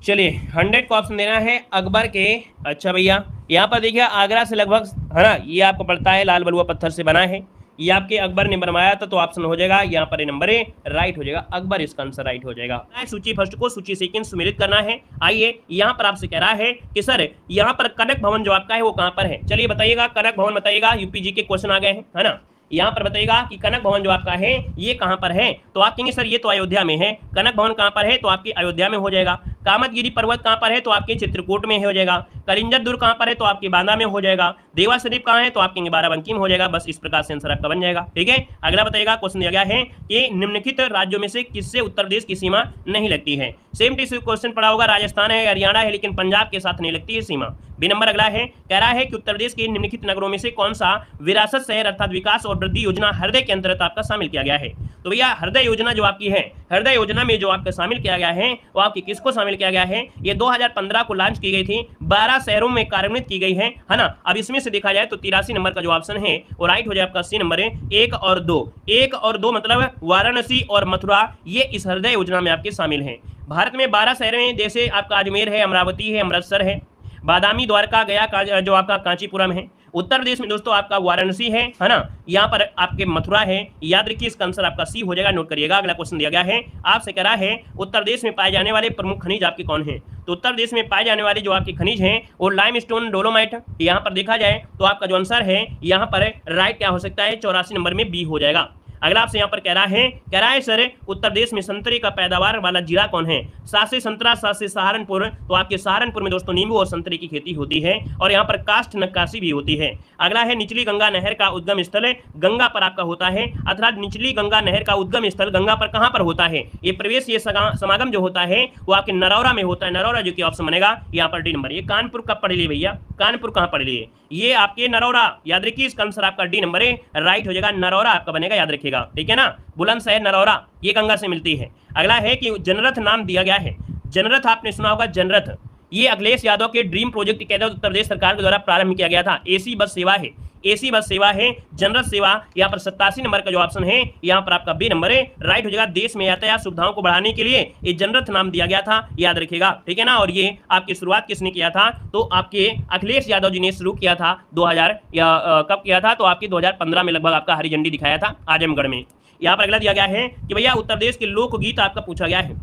चलिए हंड्रेड को ऑप्शन देना है अकबर के अच्छा भैया यहाँ पर देखिए आगरा से लगभग है ना ये आपको पड़ता है लाल बलुआ पत्थर से बना है ये आपके अकबर ने बनवाया था तो ऑप्शन हो जाएगा यहाँ पर नंबर ए राइट हो जाएगा अकबर इसका आंसर राइट हो जाएगा सूची फर्स्ट को सूची सेकंड सुमिलित करना है आइए यहाँ पर आपसे कह रहा है कि सर यहाँ पर कनक भवन जो आपका है वो कहाँ पर है चलिए बताइएगा कनक भवन बताइएगा यूपीजी के क्वेश्चन आ गए हैं है ना यहाँ पर बताइएगा कि कनक भवन जो आपका है ये कहाँ पर है तो आप कहेंगे सर ये तो अयोध्या में है कनक भवन कहाँ पर है तो आपके अयोध्या में हो जाएगा कामतगिरी पर्वत कहाँ पर है तो आपके चित्रकूट में हो जाएगा करिंजर दुर्ग कहाँ पर है तो आपके बांदा में हो जाएगा देवा शरीफ कहाँ है तो आप कहेंगे बाराबंकी में हो जाएगा बस इस प्रकार से आंसर आपका बन जाएगा ठीक है अगला बताइएगा क्वेश्चन दिया गया है कि निम्नलिखित राज्यों में से किससे उत्तर प्रदेश की सीमा नहीं लगती है सेम टीसी क्वेश्चन पड़ा होगा राजस्थान है हरियाणा है लेकिन पंजाब के साथ नहीं लगती है सीमा बी नंबर अगला है कह रहा है कि उत्तर प्रदेश के निम्नलिखित नगरों में से कौन सा विरासत शहर अर्थात विकास और वृद्धि योजना हृदय के अंतर्गत तो आपका शामिल किया गया है तो भैया हृदय योजना जो आपकी है हृदय योजना में जो आपका शामिल किया गया है वो आपकी किसको शामिल किया गया है ये 2015 को लॉन्च की गई थी 12 शहरों में कार्यान्वित की गई है है ना अब इसमें से देखा जाए तो तिरासी नंबर का जो ऑप्शन है वो राइट हो जाए आपका सी नंबर है एक और दो एक और दो मतलब वाराणसी और मथुरा ये इस हृदय योजना में आपके शामिल है भारत में बारह शहर हैं जैसे आपका अजमेर है अमरावती है अमृतसर है बादामी द्वारका गया जो आपका कांचीपुरम है उत्तर प्रदेश में दोस्तों आपका वाराणसी है है ना यहाँ पर आपके मथुरा है याद रखिए इसका आंसर आपका सी हो जाएगा नोट करिएगा अगला क्वेश्चन दिया गया है आपसे कह रहा है उत्तर प्रदेश में पाए जाने वाले प्रमुख खनिज आपके कौन है तो उत्तर प्रदेश में पाए जाने वाले जो आपके खनिज हैं वो लाइम स्टोन डोलोमाइट यहाँ पर देखा जाए तो आपका जो आंसर है यहाँ पर राइट क्या हो सकता है चौरासी नंबर में बी हो जाएगा अगला आपसे यहाँ पर कह रहा है कह रहा है सर उत्तर प्रदेश में संतरे का पैदावार वाला जिला कौन है सासे संतरा सासे सहारनपुर तो आपके सहारनपुर में दोस्तों नींबू और संतरे की खेती होती है और यहाँ पर कास्ट नक्काशी भी होती है अगला है निचली गंगा नहर का उद्गम स्थल गंगा पर आपका होता है अर्थात निचली गंगा नहर का उद्गम स्थल गंगा पर कहाँ पर होता है ये प्रवेश ये समागम जो होता है वो आपके नरौरा में होता है नरौरा जो कि ऑप्शन बनेगा यहाँ पर डी नंबर ये कानपुर कब पढ़ लिए भैया कानपुर कहाँ पढ़ लिए ये आपके नरौरा याद रखिए इसका आंसर आपका डी नंबर है राइट हो जाएगा नरौरा आपका बनेगा याद रखिए रखेगा ठीक है ना बुलंदशहर नरौरा ये गंगा से मिलती है अगला है कि जनरथ नाम दिया गया है जनरथ आपने सुना होगा जनरथ ये अखिलेश यादव के ड्रीम प्रोजेक्ट के तहत उत्तर प्रदेश सरकार के द्वारा प्रारंभ किया गया था एसी बस सेवा है एसी बस सेवा है जनरल सेवा यहाँ पर सत्तासी नंबर का जो ऑप्शन है यहाँ पर आपका बी नंबर है राइट हो जाएगा देश में यातायात सुविधाओं को बढ़ाने के लिए ये जनरथ नाम दिया गया था याद रखेगा ठीक है ना और ये आपकी शुरुआत किसने किया था तो आपके अखिलेश यादव जी ने शुरू किया था दो या कब किया था तो आपके दो में लगभग आपका हरी झंडी दिखाया था आजमगढ़ में यहाँ पर अगला दिया गया है कि भैया उत्तर प्रदेश के लोकगीत आपका पूछा गया है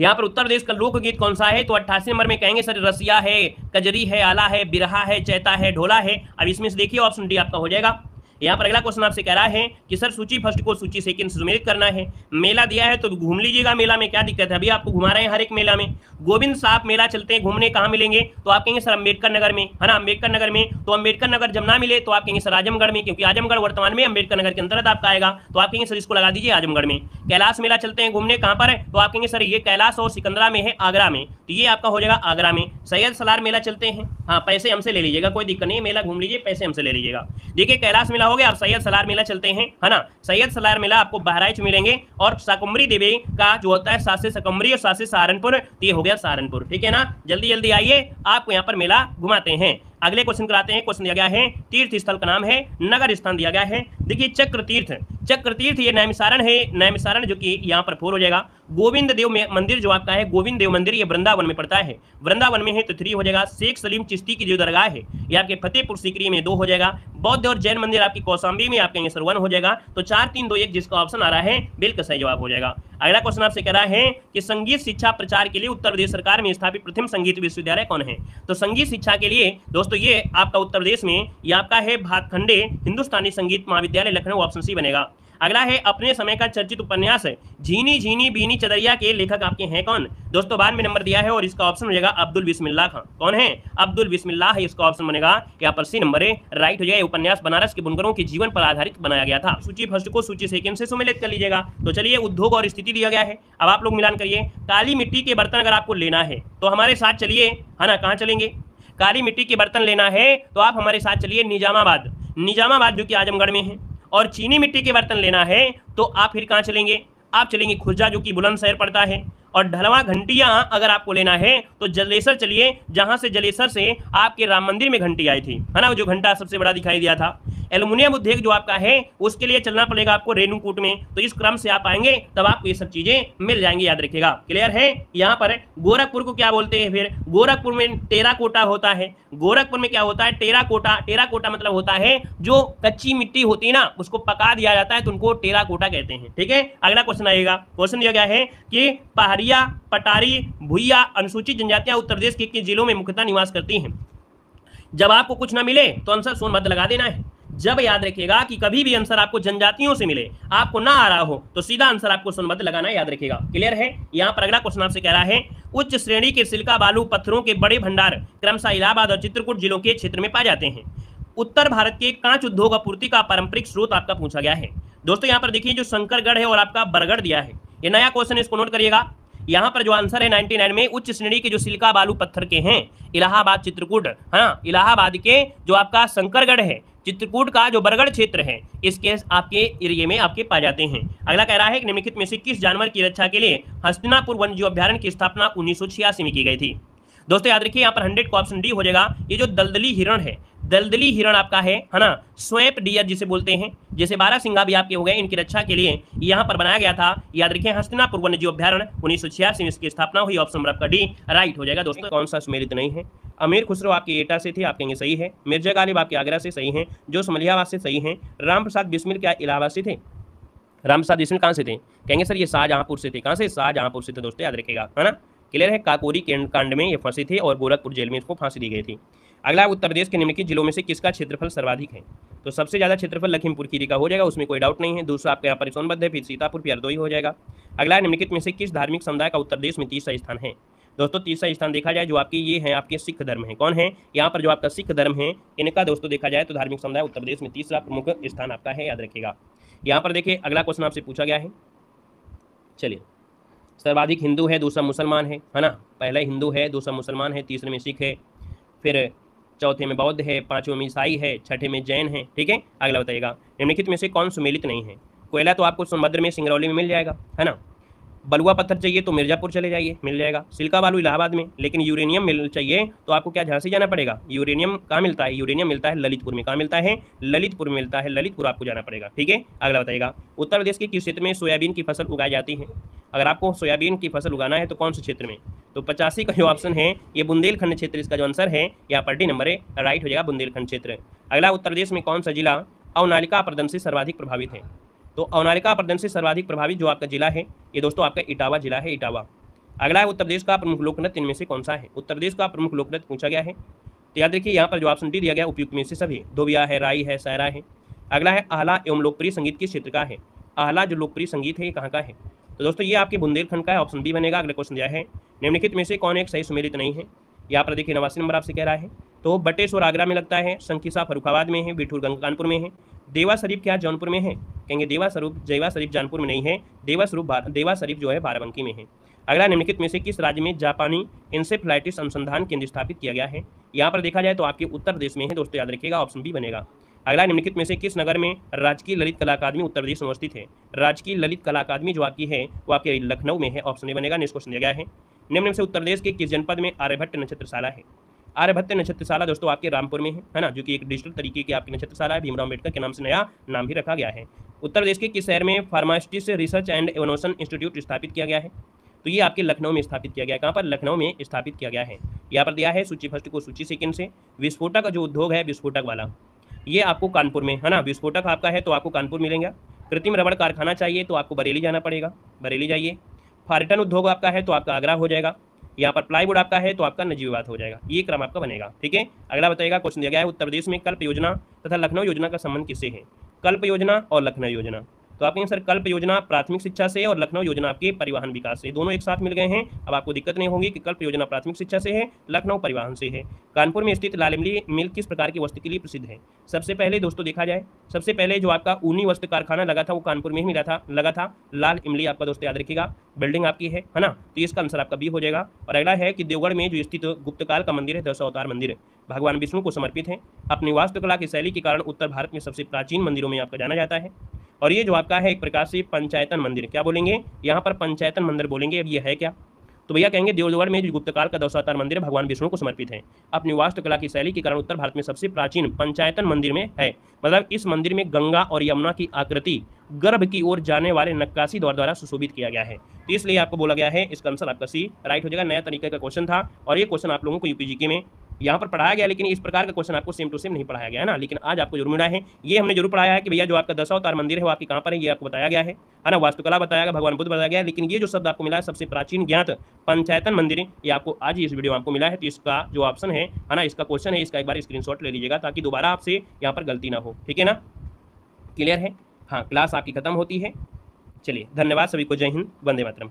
यहाँ पर उत्तर प्रदेश का लोकगीत कौन सा है तो अट्ठासी नंबर में कहेंगे सर रसिया है कजरी है आला है बिरहा है चैता है ढोला है अब इसमें से देखिए ऑप्शन डी आपका हो जाएगा यहाँ पर अगला क्वेश्चन आपसे कह रहा है कि सर सूची फर्स्ट को सूची सेकंड सुमेलित करना है मेला दिया है तो घूम लीजिएगा मेला में क्या दिक्कत है अभी आपको घुमा रहे हैं हर एक मेला में गोविंद साहब मेला चलते हैं घूमने कहाँ मिलेंगे तो आप कहेंगे सर अम्बेडकर नगर में है ना अम्बेडकर नगर में तो अम्बेडकर नगर जब ना मिले तो आप कहेंगे सर आजमगढ़ में क्योंकि आजमगढ़ वर्तमान में अम्बेडकर नगर के अंतर्गत आपका आएगा तो आप कहेंगे सर इसको लगा दीजिए आजमगढ़ में कैलाश मेला चलते हैं घूमने कहाँ पर है तो आप कहेंगे सर ये कैलाश और सिकंदरा में है आगरा में तो ये आपका हो जाएगा आगरा में सैयद सलार मेला चलते हैं हाँ पैसे हमसे ले लीजिएगा कोई दिक्कत नहीं मेला घूम लीजिए पैसे हमसे ले लीजिएगा देखिए कैलाश मेला गया आप सैयद सलार मेला चलते हैं है ना सैयद सलार मेला आपको बहराइच मिलेंगे और साकुमरी देवी का जो होता है सासे सकुमरी और सासे सहारनपुर ये हो गया सहारनपुर ठीक है ना जल्दी जल्दी आइए आपको यहाँ पर मेला घुमाते हैं अगले क्वेश्चन कराते हैं क्वेश्चन दिया गया है तीर्थ स्थल का नाम है नगर स्थान दिया गया है देखिए चक्र तीर्थ चक्र तीर्थ ये नैमिसारण है नैमिसारण जो कि यहाँ पर फोर हो जाएगा गोविंद देव मंदिर जो आपका है गोविंद देव मंदिर ये वृंदावन में पड़ता है वृंदावन में है तो थ्री हो जाएगा शेख सलीम चिश्ती की जो दरगाह है ये आपके फतेहपुर सिकरी में दो हो जाएगा बौद्ध और जैन मंदिर आपकी कौशाम्बी में आपका आंसर वन हो जाएगा तो चार तीन दो एक जिसका ऑप्शन आ रहा है बिल्कुल सही जवाब हो जाएगा अगला क्वेश्चन आपसे कह रहा है कि संगीत शिक्षा प्रचार के लिए उत्तर प्रदेश सरकार में स्थापित प्रथम संगीत विश्वविद्यालय कौन है तो संगीत शिक्षा के लिए दोस्तों दोस्तों ये आपका उत्तर प्रदेश में ये आपका है भातखंडे हिंदुस्तानी संगीत महाविद्यालय लखनऊ ऑप्शन सी बनेगा अगला है अपने समय का चर्चित उपन्यास झीनी झीनी बीनी चदरिया के लेखक आपके हैं कौन दोस्तों बाद में नंबर दिया है और इसका ऑप्शन हो जाएगा अब्दुल बिस्मिल्ला खान कौन है अब्दुल बिस्मिल्ला है इसका ऑप्शन बनेगा यहाँ पर सी नंबर है राइट हो जाएगा उपन्यास बनारस के बुनकरों के जीवन पर आधारित बनाया गया था सूची फर्स्ट को सूची सेकेंड से सुमिलित कर लीजिएगा तो चलिए उद्योग और स्थिति दिया गया है अब आप लोग मिलान करिए काली मिट्टी के बर्तन अगर आपको लेना है तो हमारे साथ चलिए है हाँ ना कहाँ चलेंगे काली मिट्टी के बर्तन लेना है तो आप हमारे साथ चलिए निजामाबाद निजामाबाद जो कि आजमगढ़ में है और चीनी मिट्टी के बर्तन लेना है तो आप फिर कहाँ चलेंगे आप चलेंगे खुर्जा जो कि बुलंदशहर पड़ता है और ढलवा घंटिया अगर आपको लेना है तो जलेसर चलिए जहां से जलेसर से आपके राम मंदिर में घंटी आई थी है ना जो घंटा सबसे बड़ा दिखाई दिया था एल्यूमिनियम उद्योग जो आपका है उसके लिए चलना पड़ेगा आपको रेणुकूट में तो इस क्रम से आप आएंगे तब आपको ये सब चीजें मिल जाएंगी याद रखिएगा क्लियर है यहाँ पर गोरखपुर को क्या बोलते हैं फिर गोरखपुर में टेरा कोटा होता है गोरखपुर में क्या होता है टेरा कोटा टेरा कोटा मतलब होता है जो कच्ची मिट्टी होती है ना उसको पका दिया जाता है तो उनको टेरा कोटा कहते हैं ठीक है अगला क्वेश्चन आएगा क्वेश्चन दिया गया है कि पहाड़ी हरिया पटारी भुया अनुसूचित जनजातियां उत्तर प्रदेश के किन जिलों में मुख्यतः निवास करती हैं जब आपको कुछ ना मिले तो आंसर सोनभद्र लगा देना है जब याद रखिएगा कि कभी भी आंसर आपको जनजातियों से मिले आपको ना आ रहा हो तो सीधा आंसर आपको सोनभद्र लगाना याद रखेगा क्लियर है यहाँ पर अगला क्वेश्चन आपसे कह रहा है उच्च श्रेणी के सिल्का बालू पत्थरों के बड़े भंडार क्रमशः इलाहाबाद और चित्रकूट जिलों के क्षेत्र में पाए जाते हैं उत्तर भारत के कांच उद्योग आपूर्ति का पारंपरिक स्रोत आपका पूछा गया है दोस्तों यहाँ पर देखिए जो शंकरगढ़ है और आपका बरगढ़ दिया है ये नया क्वेश्चन इसको नोट करिएगा यहाँ पर जो आंसर है 99 में उच्च श्रेणी के जो सिल्का बालू पत्थर के हैं इलाहाबाद चित्रकूट हाँ इलाहाबाद के जो आपका शंकरगढ़ है चित्रकूट का जो बरगढ़ क्षेत्र है इसके आपके एरिए में आपके पाए जाते हैं अगला कह रहा है निम्नलिखित में से किस जानवर की रक्षा के लिए हस्तिनापुर वन जीव अभ्यारण की स्थापना उन्नीस में की गई थी दोस्तों याद रखिए यहाँ पर हंड्रेड को ऑप्शन डी हो जाएगा ये जो दलदली हिरण है दलदली हिरण आपका है है ना स्वैप डियर जिसे बोलते हैं जैसे बारह सिंगा भी आपके हो गए इनकी रक्षा के लिए यहाँ पर बनाया गया था याद रखिए हस्तिनापुर वन्य जीव अभ्यारण उन्नीस में इसकी स्थापना हुई ऑप्शन नंबर आपका डी राइट हो जाएगा दोस्तों कौन सा सुमेरित नहीं है अमीर खुसरो आपके एटा से थे आप कहेंगे सही है मिर्जा गालिब आपके आगरा से सही है जो समलियावास से सही है राम प्रसाद बिस्मिल क्या इलाहाबाद से थे राम प्रसाद बिस्मिल कहाँ से थे कहेंगे सर ये शाहजहांपुर से थे कहाँ से शाहजहांपुर से थे दोस्तों याद रखेगा है ना क्लियर है काकोरी कांड में ये फंसे थे और गोरखपुर जेल में इसको फांसी दी गई थी अगला उत्तर प्रदेश के निम्नलिखित जिलों में से किसका क्षेत्रफल सर्वाधिक है तो सबसे ज़्यादा क्षेत्रफल लखीमपुर खीरी का हो जाएगा उसमें कोई डाउट नहीं है दूसरा आपके यहाँ पर सोनबद्ध है फिर सीतापुर फिर हरदोई हो जाएगा अगला निम्नलिखित में से किस धार्मिक समुदाय का उत्तर प्रदेश में तीसरा स्थान है दोस्तों तीसरा स्थान देखा जाए जो आपके ये है आपके सिख धर्म है कौन है यहाँ पर जो आपका सिख धर्म है इनका दोस्तों देखा जाए तो धार्मिक समुदाय उत्तर प्रदेश में तीसरा प्रमुख स्थान आपका है याद रखेगा यहाँ पर देखिए अगला क्वेश्चन आपसे पूछा गया है चलिए सर्वाधिक हिंदू है दूसरा मुसलमान है है ना पहला हिंदू है दूसरा मुसलमान है तीसरे में सिख है फिर चौथे में बौद्ध है पांचवें में ईसाई है छठे में जैन है ठीक है अगला बताइएगा निम्नलिखित में से कौन सुमेलित नहीं है कोयला तो आपको सोनभद्र में सिंगरौली में मिल जाएगा है ना बलुआ पत्थर चाहिए तो मिर्ज़ापुर चले जाइए मिल जाएगा सिल्का बालू इलाहाबाद में लेकिन यूरेनियम मिल चाहिए तो आपको क्या झांसी जाना पड़ेगा यूरेनियम कहाँ मिलता है यूरेनियम मिलता है ललितपुर में कहाँ मिलता है ललितपुर में मिलता है ललितपुर आपको जाना पड़ेगा ठीक है अगला बताइएगा उत्तर प्रदेश के किस क्षेत्र में सोयाबीन की फसल उगाई जाती है अगर आपको सोयाबीन की फसल उगाना है तो कौन से क्षेत्र में तो पचासी का जो ऑप्शन है ये बुंदेलखंड क्षेत्र इसका जो आंसर है यहाँ पर डी नंबर है राइट हो जाएगा बुंदेलखंड क्षेत्र अगला उत्तर प्रदेश में कौन सा जिला अवनालिका प्रदन से सर्वाधिक प्रभावित है तो अनालिका प्रदन से सर्वाधिक प्रभावित जो आपका जिला है ये दोस्तों आपका इटावा जिला है इटावा अगला है उत्तर प्रदेश का प्रमुख लोकनृत्य इनमें से कौन सा है उत्तर प्रदेश का प्रमुख लोकनृत्य पूछा गया है तो याद रखिए यहाँ पर जो ऑप्शन डी दिया गया उपयुक्त में से सभी धोबिया है राई है सहरा है अगला है आहला एवं लोकप्रिय संगीत किस क्षेत्र का है आहला जो लोकप्रिय संगीत है ये कहाँ का है तो दोस्तों ये आपके बुंदेलखंड का है ऑप्शन बी बनेगा अगला क्वेश्चन दिया है निम्नलिखित में से कौन एक सही सुमेलित नहीं है यहाँ पर देखिए नवासी नंबर आपसे कह रहा है तो बटेश्वर आगरा में लगता है संकिसा फरुखाबाद में है बिठूर गंगानपुर में है देवा शरीफ क्या जौनपुर में है कहेंगे देवा स्वरूप जयवा शरीफ जौनपुर में नहीं है देवा स्वरूप देवा शरीफ जो है बाराबंकी में है अगला निम्नलिखित में से किस राज्य में जापानी इंसेफ्लाइटिस अनुसंधान केंद्र स्थापित किया गया है यहाँ पर देखा जाए तो आपके उत्तर प्रदेश में है दोस्तों याद रखिएगा ऑप्शन बी बनेगा अगला निम्नलिखित में से किस नगर में राजकीय ललित कला अकादमी उत्तर प्रदेश में अवस्थित है राजकीय ललित कला अकादमी जो आपकी है वो आपके लखनऊ में है ऑप्शन ए बनेगा नेक्स्ट क्वेश्चन दिया गया है निम्न से उत्तर प्रदेश के किस जनपद में आर्यभट्ट नक्षत्रशाला है आर्यभत्य नक्षत्रशाला दोस्तों आपके रामपुर में है है ना जो कि एक डिजिटल तरीके की आपकी नक्षत्रशाला है भीमराव अम्बेडकर के नाम से नया नाम भी रखा गया है उत्तर प्रदेश के किस शहर में pharmaceutical research and innovation institute स्थापित किया गया है तो ये आपके लखनऊ में स्थापित किया गया है कहाँ पर लखनऊ में स्थापित किया गया है यहाँ पर दिया है सूची फर्स्ट को सूची सेकेंड से विस्फोटक जो उद्योग है विस्फोटक वाला ये आपको कानपुर में है ना विस्फोटक आपका है तो आपको कानपुर मिलेगा कृत्रिम रबड़ कारखाना चाहिए तो आपको बरेली जाना पड़ेगा बरेली जाइए फार्टन उद्योग आपका है तो आपका आगरा हो जाएगा यहाँ पर प्लाईवुड आपका है तो आपका नजीबात हो जाएगा ये क्रम आपका बनेगा ठीक है अगला बताएगा क्वेश्चन दिया गया है उत्तर प्रदेश में कल्प योजना तथा लखनऊ योजना का संबंध किससे है कल्प योजना और लखनऊ योजना तो आपके सर कल्प योजना प्राथमिक शिक्षा से और लखनऊ योजना आपके परिवहन विकास से दोनों एक साथ मिल गए हैं अब आपको दिक्कत नहीं होगी कि कल्प योजना प्राथमिक शिक्षा से है लखनऊ परिवहन से है कानपुर में स्थित लाल इमली मिल किस प्रकार की वस्तु के लिए प्रसिद्ध है सबसे पहले दोस्तों देखा जाए सबसे पहले जो आपका ऊनी वस्त्र कारखाना लगा था वो कानपुर में ही मिला था लगा था लाल इमली आपका दोस्तों याद रखिएगा बिल्डिंग आपकी है है ना तो इसका आंसर आपका बी हो जाएगा और अगला है कि देवगढ़ में जो स्थित गुप्तकाल का मंदिर है दस अवतार मंदिर भगवान विष्णु को समर्पित है अपनी वास्तुकला की शैली के कारण उत्तर भारत में सबसे प्राचीन मंदिरों में आपका जाना जाता है और ये जो आपका आपका है एक प्रकार से पंचायतन मंदिर क्या बोलेंगे यहाँ पर पंचायतन मंदिर बोलेंगे अब यह है क्या तो भैया कहेंगे देवगढ़ में जो गुप्तकाल का दशावतार मंदिर भगवान विष्णु को समर्पित है अपनी वास्तुकला की शैली के कारण उत्तर भारत में सबसे प्राचीन पंचायतन मंदिर में है मतलब इस मंदिर में गंगा और यमुना की आकृति गर्भ की ओर जाने वाले नक्काशी द्वार द्वारा सुशोभित किया गया है तो इसलिए आपको बोला गया है इसका आंसर आपका सी राइट हो जाएगा नया तरीके का क्वेश्चन था और ये क्वेश्चन आप लोगों को यूपीजी के में यहाँ पर पढ़ाया गया लेकिन इस प्रकार का क्वेश्चन आपको सेम टू सेम नहीं पढ़ाया गया है ना लेकिन आज आपको जरूर मिला है ये हमने जरूर पढ़ाया है कि भैया जो आपका दशावतार तार मंदिर है वो आपके कहाँ पर है ये आपको बताया गया है है ना वास्तुकला बताया गया भगवान बुद्ध बताया गया लेकिन ये जो शब्द आपको मिला है सबसे प्राचीन ज्ञात पंचायतन मंदिर ये आपको आज इस वीडियो आपको मिला है तो इसका जो ऑप्शन है है ना इसका क्वेश्चन है इसका एक बार स्क्रीन ले लीजिएगा ताकि दोबारा आपसे यहाँ पर गलती ना हो ठीक है ना क्लियर है हाँ क्लास आपकी खत्म होती है चलिए धन्यवाद सभी को जय हिंद वंदे मातरम